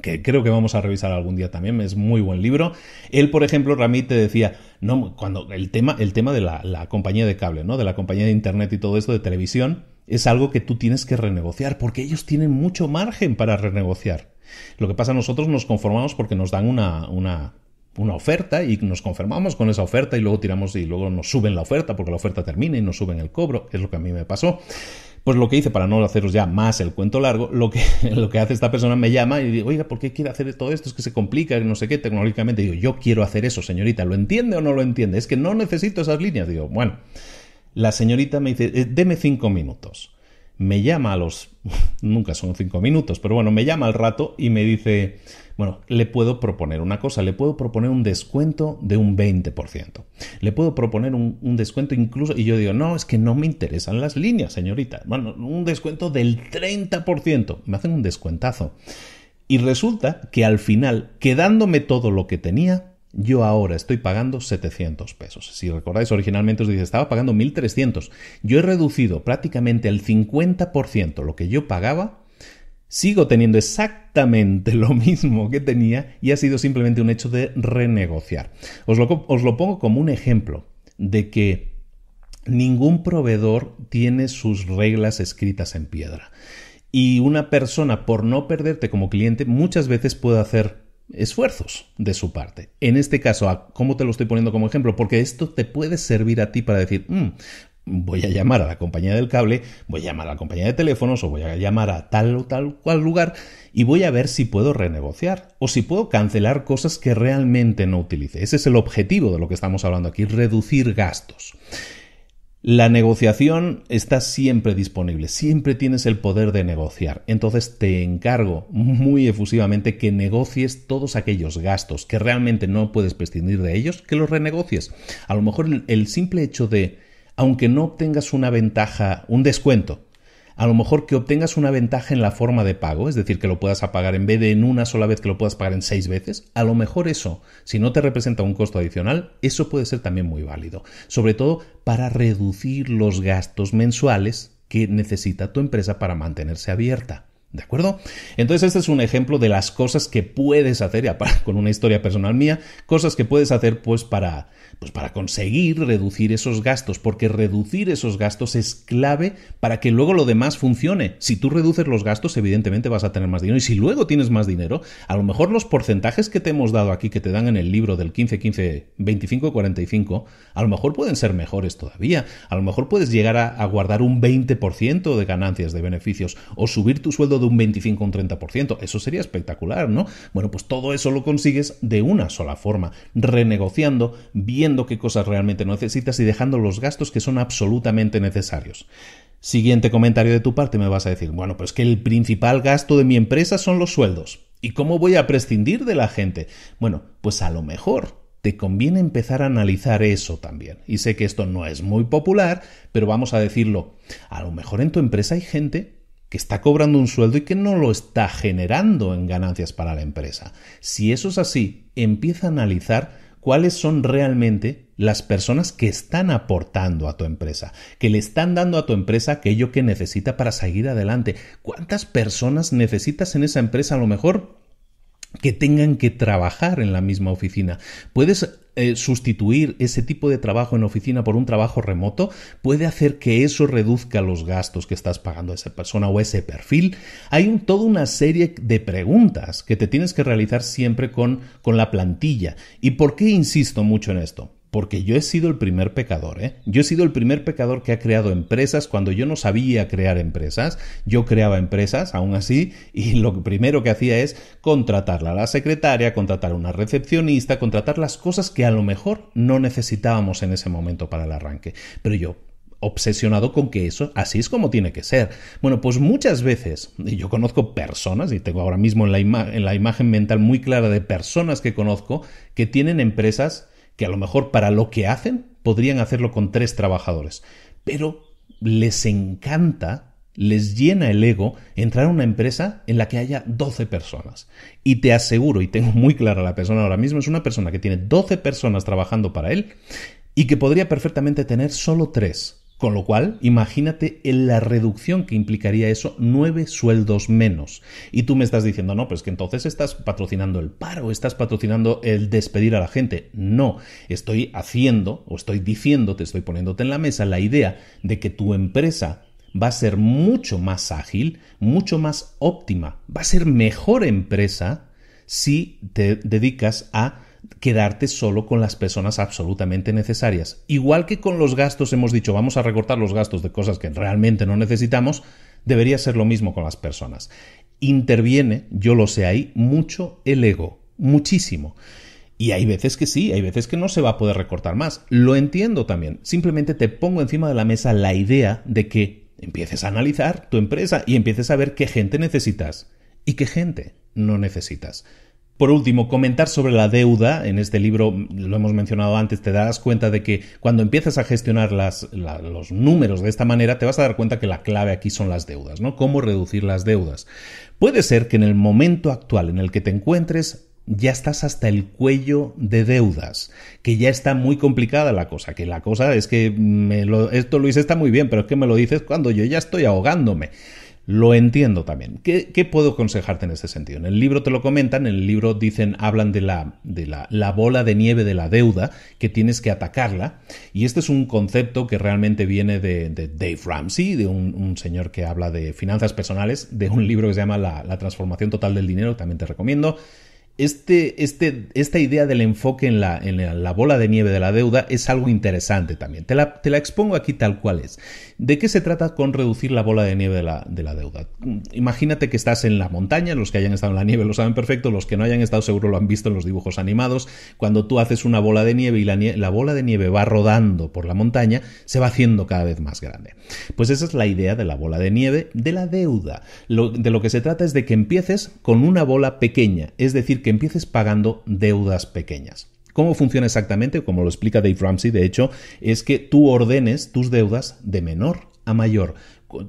que creo que vamos a revisar algún día también, es muy buen libro. Él, por ejemplo, Ramit, te decía, no, cuando el tema, el tema de la, la, compañía de cable, ¿no? De la compañía de internet y todo esto, de televisión, es algo que tú tienes que renegociar, porque ellos tienen mucho margen para renegociar. Lo que pasa, nosotros nos conformamos porque nos dan una, una una oferta y nos confirmamos con esa oferta y luego tiramos y luego nos suben la oferta porque la oferta termina y nos suben el cobro, es lo que a mí me pasó. Pues lo que hice, para no haceros ya más el cuento largo, lo que, lo que hace esta persona me llama y digo, oiga, ¿por qué quiere hacer todo esto? Es que se complica, no sé qué, tecnológicamente. Digo, yo quiero hacer eso, señorita, ¿lo entiende o no lo entiende? Es que no necesito esas líneas. Digo, bueno, la señorita me dice, eh, deme cinco minutos me llama a los, nunca son cinco minutos, pero bueno, me llama al rato y me dice, bueno, le puedo proponer una cosa, le puedo proponer un descuento de un 20%, le puedo proponer un, un descuento incluso, y yo digo, no, es que no me interesan las líneas, señorita, bueno, un descuento del 30%, me hacen un descuentazo. Y resulta que al final, quedándome todo lo que tenía, yo ahora estoy pagando 700 pesos. Si recordáis, originalmente os dije, estaba pagando 1.300. Yo he reducido prácticamente al 50% lo que yo pagaba. Sigo teniendo exactamente lo mismo que tenía y ha sido simplemente un hecho de renegociar. Os os lo pongo como un ejemplo de que ningún proveedor tiene sus reglas escritas en piedra. Y una persona, por no perderte como cliente, muchas veces puede hacer esfuerzos de su parte. En este caso, ¿cómo te lo estoy poniendo como ejemplo? Porque esto te puede servir a ti para decir, mm, voy a llamar a la compañía del cable, voy a llamar a la compañía de teléfonos o voy a llamar a tal o tal cual lugar y voy a ver si puedo renegociar o si puedo cancelar cosas que realmente no utilice. Ese es el objetivo de lo que estamos hablando aquí, reducir gastos. La negociación está siempre disponible, siempre tienes el poder de negociar. Entonces te encargo muy efusivamente que negocies todos aquellos gastos que realmente no puedes prescindir de ellos, que los renegocies. A lo mejor el simple hecho de, aunque no obtengas una ventaja, un descuento, a lo mejor que obtengas una ventaja en la forma de pago, es decir, que lo puedas pagar en vez de en una sola vez que lo puedas pagar en seis veces, a lo mejor eso, si no te representa un costo adicional, eso puede ser también muy válido, sobre todo para reducir los gastos mensuales que necesita tu empresa para mantenerse abierta. ¿De acuerdo? Entonces este es un ejemplo de las cosas que puedes hacer, y con una historia personal mía, cosas que puedes hacer pues para pues para conseguir reducir esos gastos, porque reducir esos gastos es clave para que luego lo demás funcione. Si tú reduces los gastos, evidentemente vas a tener más dinero. Y si luego tienes más dinero, a lo mejor los porcentajes que te hemos dado aquí, que te dan en el libro del 15, 15, 25, 45, a lo mejor pueden ser mejores todavía. A lo mejor puedes llegar a, guardar un 20% de ganancias, de beneficios, o subir tu sueldo de un 25 a un 30%. Eso sería espectacular, ¿no? Bueno, pues todo eso lo consigues de una sola forma, renegociando, bien qué cosas realmente necesitas y dejando los gastos que son absolutamente necesarios. Siguiente comentario de tu parte me vas a decir, bueno, pues que el principal gasto de mi empresa son los sueldos. ¿Y cómo voy a prescindir de la gente? Bueno, pues a lo mejor te conviene empezar a analizar eso también. Y sé que esto no es muy popular, pero vamos a decirlo. A lo mejor en tu empresa hay gente que está cobrando un sueldo y que no lo está generando en ganancias para la empresa. Si eso es así, empieza a analizar cuáles son realmente las personas que están aportando a tu empresa, que le están dando a tu empresa aquello que necesita para seguir adelante. ¿Cuántas personas necesitas en esa empresa? A lo mejor que tengan que trabajar en la misma oficina. Puedes eh, sustituir ese tipo de trabajo en oficina por un trabajo remoto puede hacer que eso reduzca los gastos que estás pagando a esa persona o ese perfil. Hay toda una serie de preguntas que te tienes que realizar siempre con la plantilla. ¿Y por qué insisto mucho en esto? porque yo he sido el primer pecador, ¿eh? Yo he sido el primer pecador que ha creado empresas cuando yo no sabía crear empresas. Yo creaba empresas, aún así, y lo primero que hacía es contratarla a la secretaria, contratar a una recepcionista, contratar las cosas que a lo mejor no necesitábamos en ese momento para el arranque. Pero yo obsesionado con que eso así es como tiene que ser. Bueno, pues muchas veces, yo conozco personas, y tengo ahora mismo en la, en la imagen mental muy clara de personas que conozco, que tienen empresas que a lo mejor para lo que hacen podrían hacerlo con tres trabajadores, pero les encanta les llena el ego entrar a una empresa en la que haya 12 personas. Y te aseguro, y tengo muy clara la persona ahora mismo, es una persona que tiene 12 personas trabajando para él y que podría perfectamente tener solo tres con lo cual, imagínate en la reducción que implicaría eso, nueve sueldos menos. Y tú me estás diciendo, no, pues que entonces estás patrocinando el paro, estás patrocinando el despedir a la gente. No, estoy haciendo o estoy diciéndote, estoy poniéndote en la mesa la idea de que tu empresa va a ser mucho más ágil, mucho más óptima, va a ser mejor empresa si te dedicas a quedarte solo con las personas absolutamente necesarias. Igual que con los gastos hemos dicho, vamos a recortar los gastos de cosas que realmente no necesitamos, debería ser lo mismo con las personas. Interviene, yo lo sé ahí, mucho el ego, muchísimo. Y hay veces que sí, hay veces que no se va a poder recortar más. Lo entiendo también. Simplemente te pongo encima de la mesa la idea de que empieces a analizar tu empresa y empieces a ver qué gente necesitas y qué gente no necesitas. Por último, comentar sobre la deuda. En este libro, mm, lo hemos mencionado antes, te darás cuenta de que cuando empiezas a gestionar los números de esta manera, te vas a dar cuenta que la clave aquí son las deudas, ¿no? Cómo reducir las deudas. Puede ser que en el momento actual en el que te encuentres ya estás hasta el cuello de deudas, que ya está muy complicada la cosa, que la cosa es que me lo, esto Luis está muy bien, pero es que me lo dices cuando yo ya estoy ahogándome. Lo entiendo también. ¿Qué, puedo aconsejarte en este sentido? En el libro te lo comentan, en el libro dicen, hablan de, la, de la, bola de nieve de la deuda, que tienes que atacarla. Y este es un concepto que realmente viene de, Dave Ramsey, de un, señor que habla de finanzas personales, de un libro que se llama La, la transformación total del dinero, también te recomiendo este, este, esta idea del enfoque en la, la, bola de nieve de la deuda es algo interesante también. Te la, expongo aquí tal cual es. ¿De qué se trata con reducir la bola de nieve de la, deuda? Imagínate que estás en la montaña, los que hayan estado en la nieve lo saben perfecto, los que no hayan estado seguro lo han visto en los dibujos animados. Cuando tú haces una bola de nieve y la, bola de nieve va rodando por la montaña, se va haciendo cada vez más grande. Pues esa es la idea de la bola de nieve de la deuda. de lo que se trata es de que empieces con una bola pequeña, es decir, que empieces pagando deudas pequeñas. ¿Cómo funciona exactamente? Como lo explica Dave Ramsey, de hecho, es que tú ordenes tus deudas de menor a mayor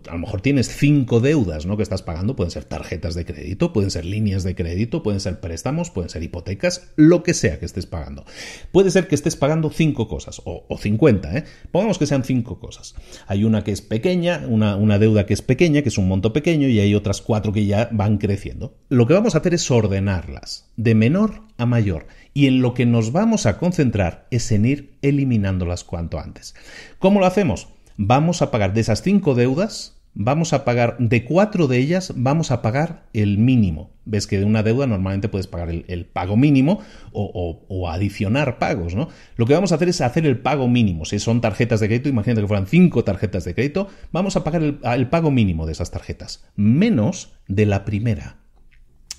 a lo mejor tienes cinco deudas que estás pagando, pueden ser tarjetas de crédito, pueden ser líneas de crédito, pueden ser préstamos, pueden ser hipotecas, lo que sea que estés pagando. Puede ser que estés pagando cinco cosas, o, cincuenta. ¿eh? pongamos que sean cinco cosas. Hay una que es pequeña, una, una deuda que es pequeña, que es un monto pequeño, y hay otras cuatro que ya van creciendo. Lo que vamos a hacer es ordenarlas, de menor a mayor, y en lo que nos vamos a concentrar es en ir eliminándolas cuanto antes. ¿Cómo lo hacemos? vamos a pagar de esas cinco deudas, vamos a pagar de cuatro de ellas, vamos a pagar el mínimo. Ves que de una deuda normalmente puedes pagar el, pago mínimo o, adicionar pagos, ¿no? Lo que vamos a hacer es hacer el pago mínimo. Si son tarjetas de crédito, imagínate que fueran cinco tarjetas de crédito, vamos a pagar el pago mínimo de esas tarjetas, menos de la primera.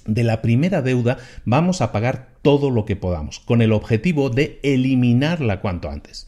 De la primera deuda vamos a pagar todo lo que podamos, con el objetivo de eliminarla cuanto antes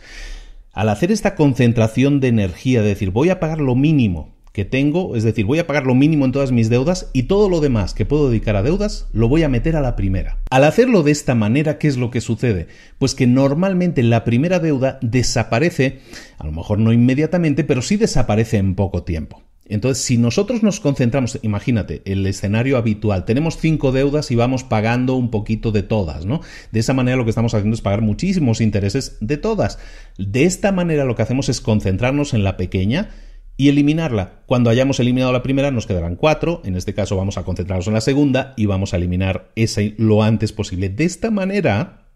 al hacer esta concentración de energía, de decir, voy a pagar lo mínimo que tengo, es decir, voy a pagar lo mínimo en todas mis deudas y todo lo demás que puedo dedicar a deudas lo voy a meter a la primera. Al hacerlo de esta manera, ¿qué es lo que sucede? Pues que normalmente la primera deuda desaparece, a lo mejor no inmediatamente, pero sí desaparece en poco tiempo. Entonces, si nosotros nos concentramos, imagínate, el escenario habitual, tenemos cinco deudas y vamos pagando un poquito de todas, ¿no? De esa manera lo que estamos haciendo es pagar muchísimos intereses de todas. De esta manera lo que hacemos es concentrarnos en la pequeña y eliminarla. Cuando hayamos eliminado la primera nos quedarán cuatro, en este caso vamos a concentrarnos en la segunda y vamos a eliminar esa lo antes posible. De esta manera,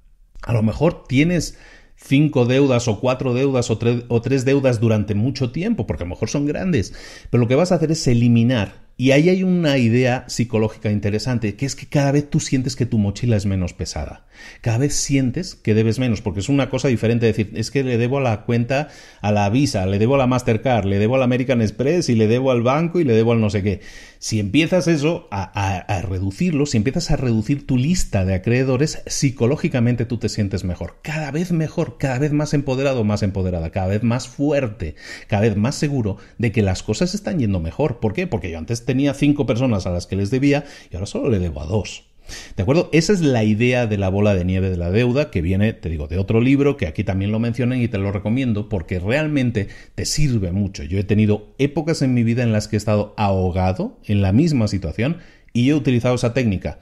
a lo mejor tienes cinco deudas o cuatro deudas o, tres deudas durante mucho tiempo, porque a lo mejor son grandes, pero lo que vas a hacer es eliminar y ahí hay una idea psicológica interesante, que es que cada vez tú sientes que tu mochila es menos pesada. Cada vez sientes que debes menos, porque es una cosa diferente decir, es que le debo a la cuenta, a la Visa, le debo a la Mastercard, le debo al American Express y le debo al banco y le debo al no sé qué. Si empiezas eso a, reducirlo, si empiezas a reducir tu lista de acreedores, psicológicamente tú te sientes mejor, cada vez mejor, cada vez más empoderado, más empoderada, cada vez más fuerte, cada vez más seguro de que las cosas están yendo mejor. ¿Por qué? Porque yo antes tenía cinco personas a las que les debía y ahora solo le debo a dos. ¿De acuerdo? Esa es la idea de la bola de nieve de la deuda que viene, te digo, de otro libro que aquí también lo mencionan y te lo recomiendo porque realmente te sirve mucho. Yo he tenido épocas en mi vida en las que he estado ahogado en la misma situación y he utilizado esa técnica.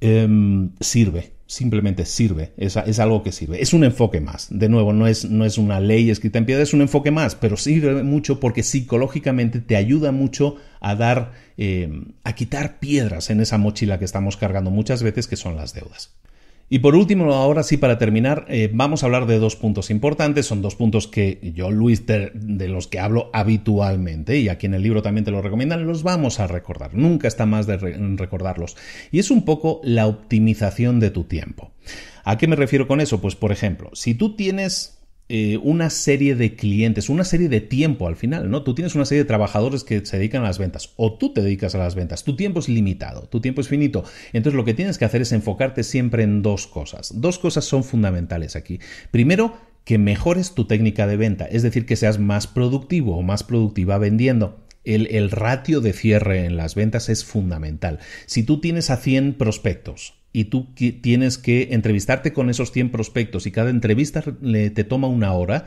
Em, sirve, simplemente sirve, es, algo que sirve, es un enfoque más, de nuevo, no es, una ley escrita en piedra, es un enfoque más, pero sirve mucho porque psicológicamente te ayuda mucho a dar, eh, a quitar piedras en esa mochila que estamos cargando muchas veces, que son las deudas. Y por último, ahora sí, para terminar, eh, vamos a hablar de dos puntos importantes. Son dos puntos que yo, Luis, de, los que hablo habitualmente, y aquí en el libro también te lo recomiendan, los vamos a recordar. Nunca está más de recordarlos. Y es un poco la optimización de tu tiempo. ¿A qué me refiero con eso? Pues, por ejemplo, si tú tienes eh, una serie de clientes, una serie de tiempo al final, ¿no? Tú tienes una serie de trabajadores que se dedican a las ventas o tú te dedicas a las ventas. Tu tiempo es limitado, tu tiempo es finito. Entonces lo que tienes que hacer es enfocarte siempre en dos cosas. Dos cosas son fundamentales aquí. Primero, que mejores tu técnica de venta, es decir, que seas más productivo o más productiva vendiendo. El, el ratio de cierre en las ventas es fundamental. Si tú tienes a 100 prospectos, y tú tienes que entrevistarte con esos 100 prospectos y cada entrevista te toma una hora,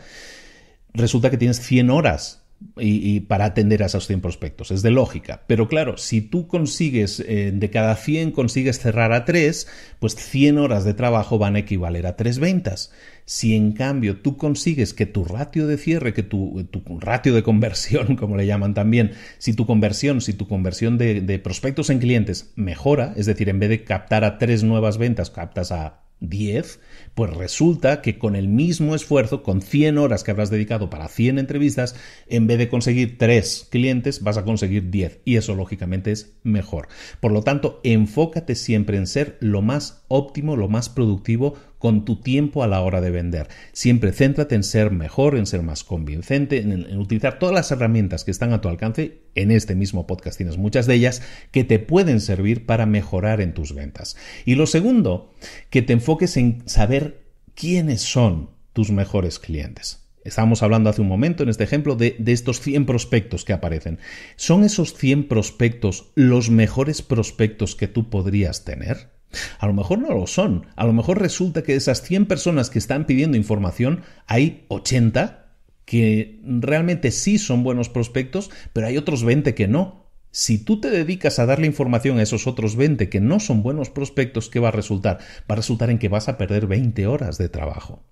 resulta que tienes 100 horas y, para atender a esos 100 prospectos. Es de lógica. Pero claro, si tú consigues, eh, de cada 100 consigues cerrar a 3, pues 100 horas de trabajo van a equivaler a 3 ventas. Si en cambio tú consigues que tu ratio de cierre, que tu, ratio de conversión, como le llaman también, si tu conversión, si tu conversión de, prospectos en clientes mejora, es decir, en vez de captar a tres nuevas ventas, captas a 10, pues resulta que con el mismo esfuerzo, con 100 horas que habrás dedicado para 100 entrevistas, en vez de conseguir tres clientes, vas a conseguir 10 y eso lógicamente es mejor. Por lo tanto, enfócate siempre en ser lo más óptimo, lo más productivo con tu tiempo a la hora de vender. Siempre céntrate en ser mejor, en ser más convincente, en, utilizar todas las herramientas que están a tu alcance. En este mismo podcast tienes muchas de ellas que te pueden servir para mejorar en tus ventas. Y lo segundo, que te enfoques en saber quiénes son tus mejores clientes. Estábamos hablando hace un momento en este ejemplo de, de, estos 100 prospectos que aparecen. ¿Son esos 100 prospectos los mejores prospectos que tú podrías tener? A lo mejor no lo son. A lo mejor resulta que de esas 100 personas que están pidiendo información, hay 80 que realmente sí son buenos prospectos, pero hay otros 20 que no. Si tú te dedicas a darle información a esos otros 20 que no son buenos prospectos, ¿qué va a resultar? Va a resultar en que vas a perder 20 horas de trabajo.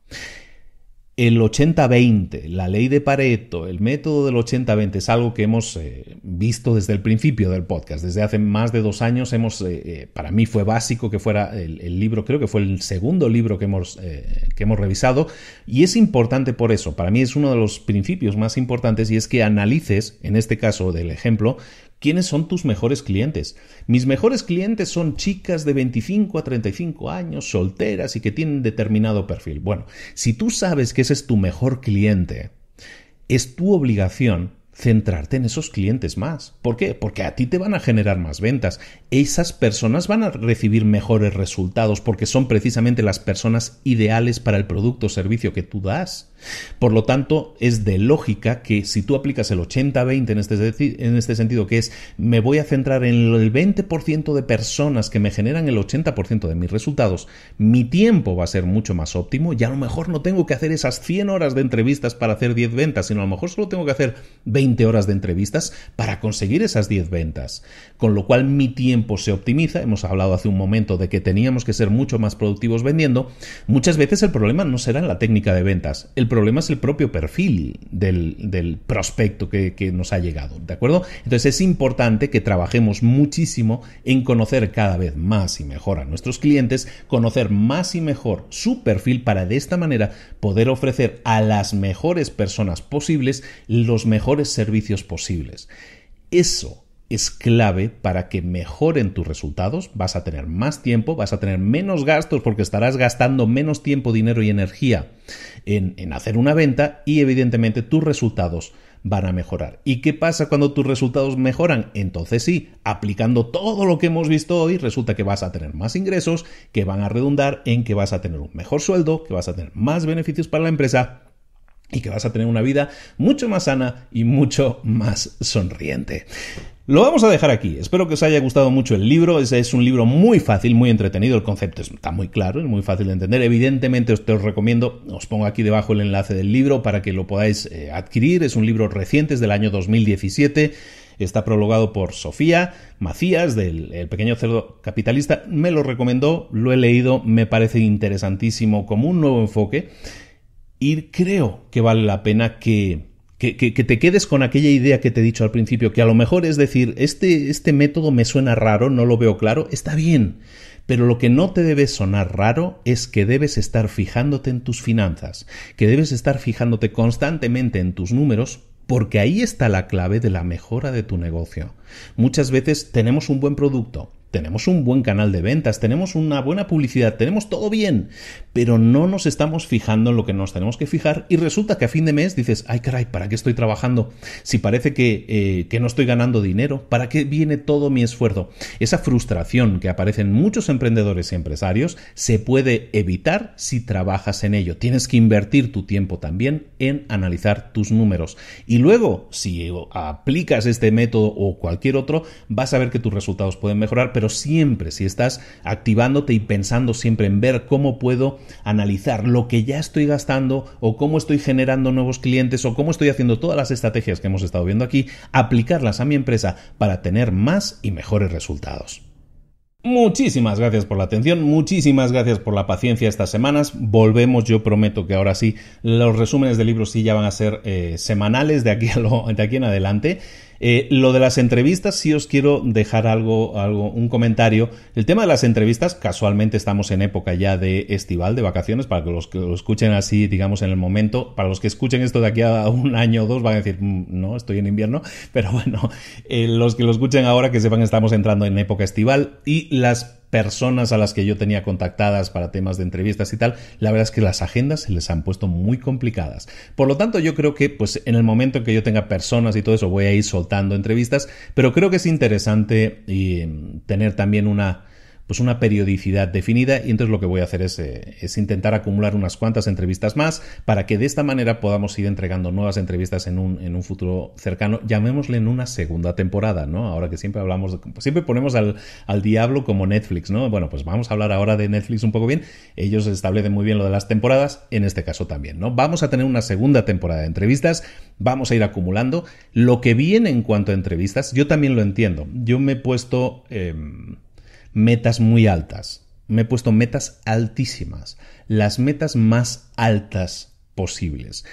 El 80-20, la ley de Pareto, el método del 80-20 es algo que hemos eh, visto desde el principio del podcast. Desde hace más de dos años hemos, eh, eh, para mí fue básico que fuera el, libro, creo que fue el segundo libro que hemos, que hemos revisado. Y es importante por eso, para mí es uno de los principios más importantes y es que analices, en este caso del ejemplo, ¿Quiénes son tus mejores clientes? Mis mejores clientes son chicas de 25 a 35 años, solteras y que tienen determinado perfil. Bueno, si tú sabes que ese es tu mejor cliente, es tu obligación centrarte en esos clientes más. ¿Por qué? Porque a ti te van a generar más ventas. Esas personas van a recibir mejores resultados porque son precisamente las personas ideales para el producto o servicio que tú das. Por lo tanto, es de lógica que si tú aplicas el 80-20 este en este, sentido, que es me voy a centrar en el 20% de personas que me generan el 80% de mis resultados, mi tiempo va a ser mucho más óptimo y a lo mejor no tengo que hacer esas 100 horas de entrevistas para hacer 10 ventas, sino a lo mejor solo tengo que hacer 20 horas de entrevistas para conseguir esas 10 ventas. Con lo cual mi tiempo se optimiza, hemos hablado hace un momento de que teníamos que ser mucho más productivos vendiendo, muchas veces el problema no será en la técnica de ventas, el problema es el propio perfil del, prospecto que, que, nos ha llegado, ¿de acuerdo? Entonces es importante que trabajemos muchísimo en conocer cada vez más y mejor a nuestros clientes, conocer más y mejor su perfil para de esta manera poder ofrecer a las mejores personas posibles los mejores servicios posibles. Eso es clave para que mejoren tus resultados, vas a tener más tiempo, vas a tener menos gastos porque estarás gastando menos tiempo, dinero y energía en, hacer una venta y evidentemente tus resultados van a mejorar. ¿Y qué pasa cuando tus resultados mejoran? Entonces sí, aplicando todo lo que hemos visto hoy, resulta que vas a tener más ingresos, que van a redundar en que vas a tener un mejor sueldo, que vas a tener más beneficios para la empresa y que vas a tener una vida mucho más sana y mucho más sonriente. Lo vamos a dejar aquí. Espero que os haya gustado mucho el libro. Es, es un libro muy fácil, muy entretenido. El concepto está muy claro, es muy fácil de entender. Evidentemente os, os recomiendo, os pongo aquí debajo el enlace del libro para que lo podáis eh, adquirir. Es un libro reciente, es del año 2017. Está prologado por Sofía Macías, del Pequeño Cerdo Capitalista. Me lo recomendó, lo he leído, me parece interesantísimo como un nuevo enfoque. Y creo que vale la pena que que, te quedes con aquella idea que te he dicho al principio, que a lo mejor es decir, este, este método me suena raro, no lo veo claro, está bien, pero lo que no te debe sonar raro es que debes estar fijándote en tus finanzas, que debes estar fijándote constantemente en tus números porque ahí está la clave de la mejora de tu negocio. Muchas veces tenemos un buen producto, tenemos un buen canal de ventas, tenemos una buena publicidad, tenemos todo bien, pero no nos estamos fijando en lo que nos tenemos que fijar y resulta que a fin de mes dices, ay caray, ¿para qué estoy trabajando? Si parece que, eh, que no estoy ganando dinero, ¿para qué viene todo mi esfuerzo? Esa frustración que aparece en muchos emprendedores y empresarios se puede evitar si trabajas en ello. Tienes que invertir tu tiempo también en analizar tus números. Y luego, si aplicas este método o cualquier otro, vas a ver que tus resultados pueden mejorar pero siempre si estás activándote y pensando siempre en ver cómo puedo analizar lo que ya estoy gastando o cómo estoy generando nuevos clientes o cómo estoy haciendo todas las estrategias que hemos estado viendo aquí, aplicarlas a mi empresa para tener más y mejores resultados. Muchísimas gracias por la atención, muchísimas gracias por la paciencia estas semanas. Volvemos, yo prometo que ahora sí, los resúmenes de libros sí ya van a ser eh, semanales de aquí, de aquí en adelante. Eh, lo de las entrevistas, si os quiero dejar algo, algo, un comentario. El tema de las entrevistas, casualmente estamos en época ya de estival, de vacaciones, para que los que lo escuchen así, digamos, en el momento, para los que escuchen esto de aquí a un año o dos, van a decir, mm, no, estoy en invierno, pero bueno, eh, los que lo escuchen ahora, que sepan que estamos entrando en época estival y las personas a las que yo tenía contactadas para temas de entrevistas y tal, la verdad es que las agendas se les han puesto muy complicadas. Por lo tanto, yo creo que pues en el momento en que yo tenga personas y todo eso voy a ir soltando entrevistas, pero creo que es interesante y, eh, tener también una pues una periodicidad definida y entonces lo que voy a hacer eh, es, intentar acumular unas cuantas entrevistas más para que de esta manera podamos ir entregando nuevas entrevistas en un, en un futuro cercano, llamémosle en una segunda temporada, ¿no? Ahora que siempre hablamos, pues siempre ponemos al, diablo como Netflix, ¿no? Bueno, pues vamos a hablar ahora de Netflix un poco bien, ellos establecen muy bien lo de las temporadas, en este caso también, ¿no? Vamos a tener una segunda temporada de entrevistas, vamos a ir acumulando lo que viene en cuanto a entrevistas, yo también lo entiendo, yo me he puesto... Em, metas muy altas. Me he puesto metas altísimas, las metas más altas posibles.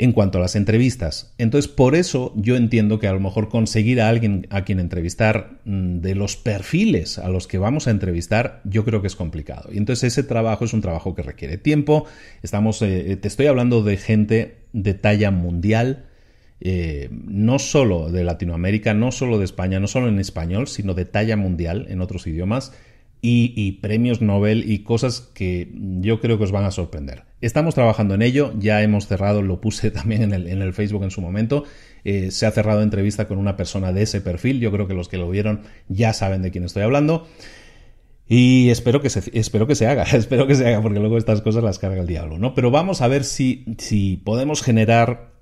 En cuanto a las entrevistas, entonces por eso yo entiendo que a lo mejor conseguir a alguien a quien entrevistar mm, de los perfiles a los que vamos a entrevistar, yo creo que es complicado. Y entonces ese trabajo es un trabajo que requiere tiempo. Estamos, eh, eh, te estoy hablando de gente de talla mundial, eh, no solo de Latinoamérica, no solo de España, no solo en español, sino de talla mundial en otros idiomas y, premios Nobel y cosas que yo creo que os van a sorprender. Estamos trabajando en ello, ya hemos cerrado, lo puse también en el, Facebook en su momento, eh, se ha cerrado entrevista con una persona de ese perfil, yo creo que los que lo vieron ya saben de quién estoy hablando. Y espero que, se, espero que se haga, espero que se haga, porque luego estas cosas las carga el diablo, ¿no? Pero vamos a ver si, si podemos generar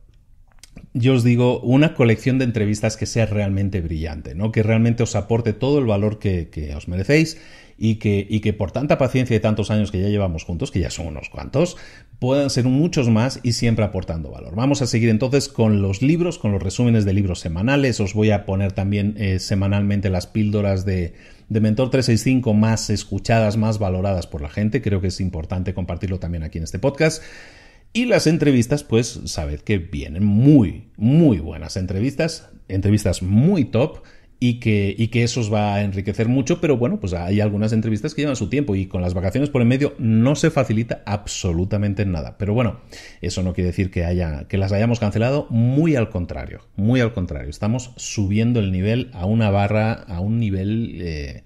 yo os digo, una colección de entrevistas que sea realmente brillante, ¿no? que realmente os aporte todo el valor que, os merecéis y que, por tanta paciencia y tantos años que ya llevamos juntos, que ya son unos cuantos, puedan ser muchos más y siempre aportando valor. Vamos a seguir entonces con los libros, con los resúmenes de libros semanales. Os voy a poner también eh, semanalmente las píldoras de, de Mentor 365 más escuchadas, más valoradas por la gente. Creo que es importante compartirlo también aquí en este podcast. Y las entrevistas, pues sabed que vienen muy, muy buenas entrevistas, entrevistas muy top. Y que, que eso os va a enriquecer mucho, pero bueno, pues hay algunas entrevistas que llevan su tiempo y con las vacaciones por el medio no se facilita absolutamente nada. Pero bueno, eso no quiere decir que, haya, que las hayamos cancelado, muy al contrario, muy al contrario. Estamos subiendo el nivel a una barra, a un nivel... Eh,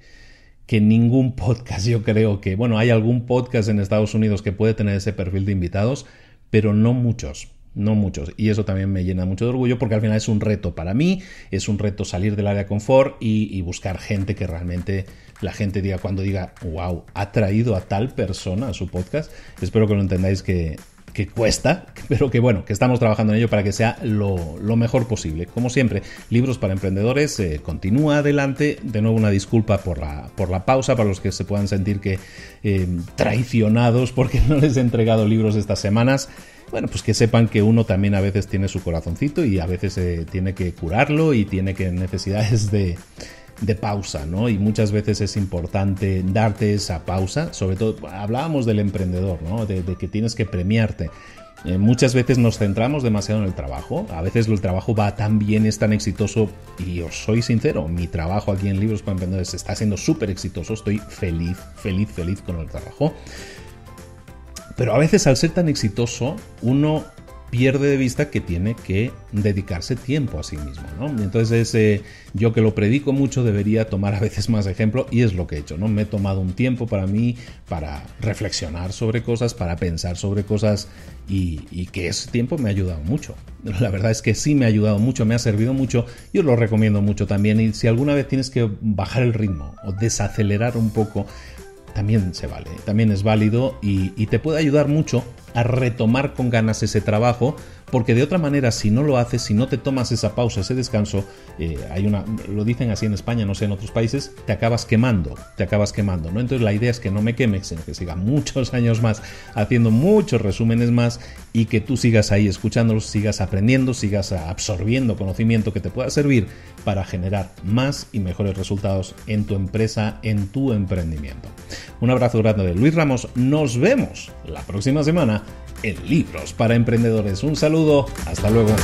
que ningún podcast, yo creo que, bueno, hay algún podcast en Estados Unidos que puede tener ese perfil de invitados, pero no muchos. No muchos. Y eso también me llena mucho de orgullo porque al final es un reto para mí, es un reto salir del área de confort y, y buscar gente que realmente la gente diga cuando diga, wow, ha traído a tal persona a su podcast. Espero que lo entendáis que, que cuesta, pero que bueno, que estamos trabajando en ello para que sea lo, mejor posible. Como siempre, Libros para Emprendedores eh, continúa adelante. De nuevo, una disculpa por la, por la pausa para los que se puedan sentir que eh, traicionados porque no les he entregado libros estas semanas bueno, pues que sepan que uno también a veces tiene su corazoncito y a veces eh, tiene que curarlo y tiene que necesidades de, de pausa, ¿no? Y muchas veces es importante darte esa pausa, sobre todo hablábamos del emprendedor, ¿no? De, que tienes que premiarte. Eh, muchas veces nos centramos demasiado en el trabajo, a veces el trabajo va tan bien, es tan exitoso y os soy sincero, mi trabajo aquí en Libros para Emprendedores está siendo súper exitoso, estoy feliz, feliz, feliz con el trabajo. Pero a veces al ser tan exitoso, uno pierde de vista que tiene que dedicarse tiempo a sí mismo, ¿no? Entonces yo que lo predico mucho debería tomar a veces más ejemplo y es lo que he hecho, ¿no? Me he tomado un tiempo para mí para reflexionar sobre cosas, para pensar sobre cosas y, que ese tiempo me ha ayudado mucho. La verdad es que sí me ha ayudado mucho, me ha servido mucho y os lo recomiendo mucho también y si alguna vez tienes que bajar el ritmo o desacelerar un poco, también se vale, también es válido y, te puede ayudar mucho a retomar con ganas ese trabajo porque de otra manera, si no lo haces, si no te tomas esa pausa, ese descanso, eh, hay una, lo dicen así en España, no sé, en otros países, te acabas quemando, te acabas quemando, ¿no? Entonces la idea es que no me quemes, sino que siga muchos años más haciendo muchos resúmenes más y que tú sigas ahí escuchándolos, sigas aprendiendo, sigas absorbiendo conocimiento que te pueda servir para generar más y mejores resultados en tu empresa, en tu emprendimiento. Un abrazo grande de Luis Ramos, nos vemos la próxima semana en Libros para Emprendedores. Un saludo, hasta luego.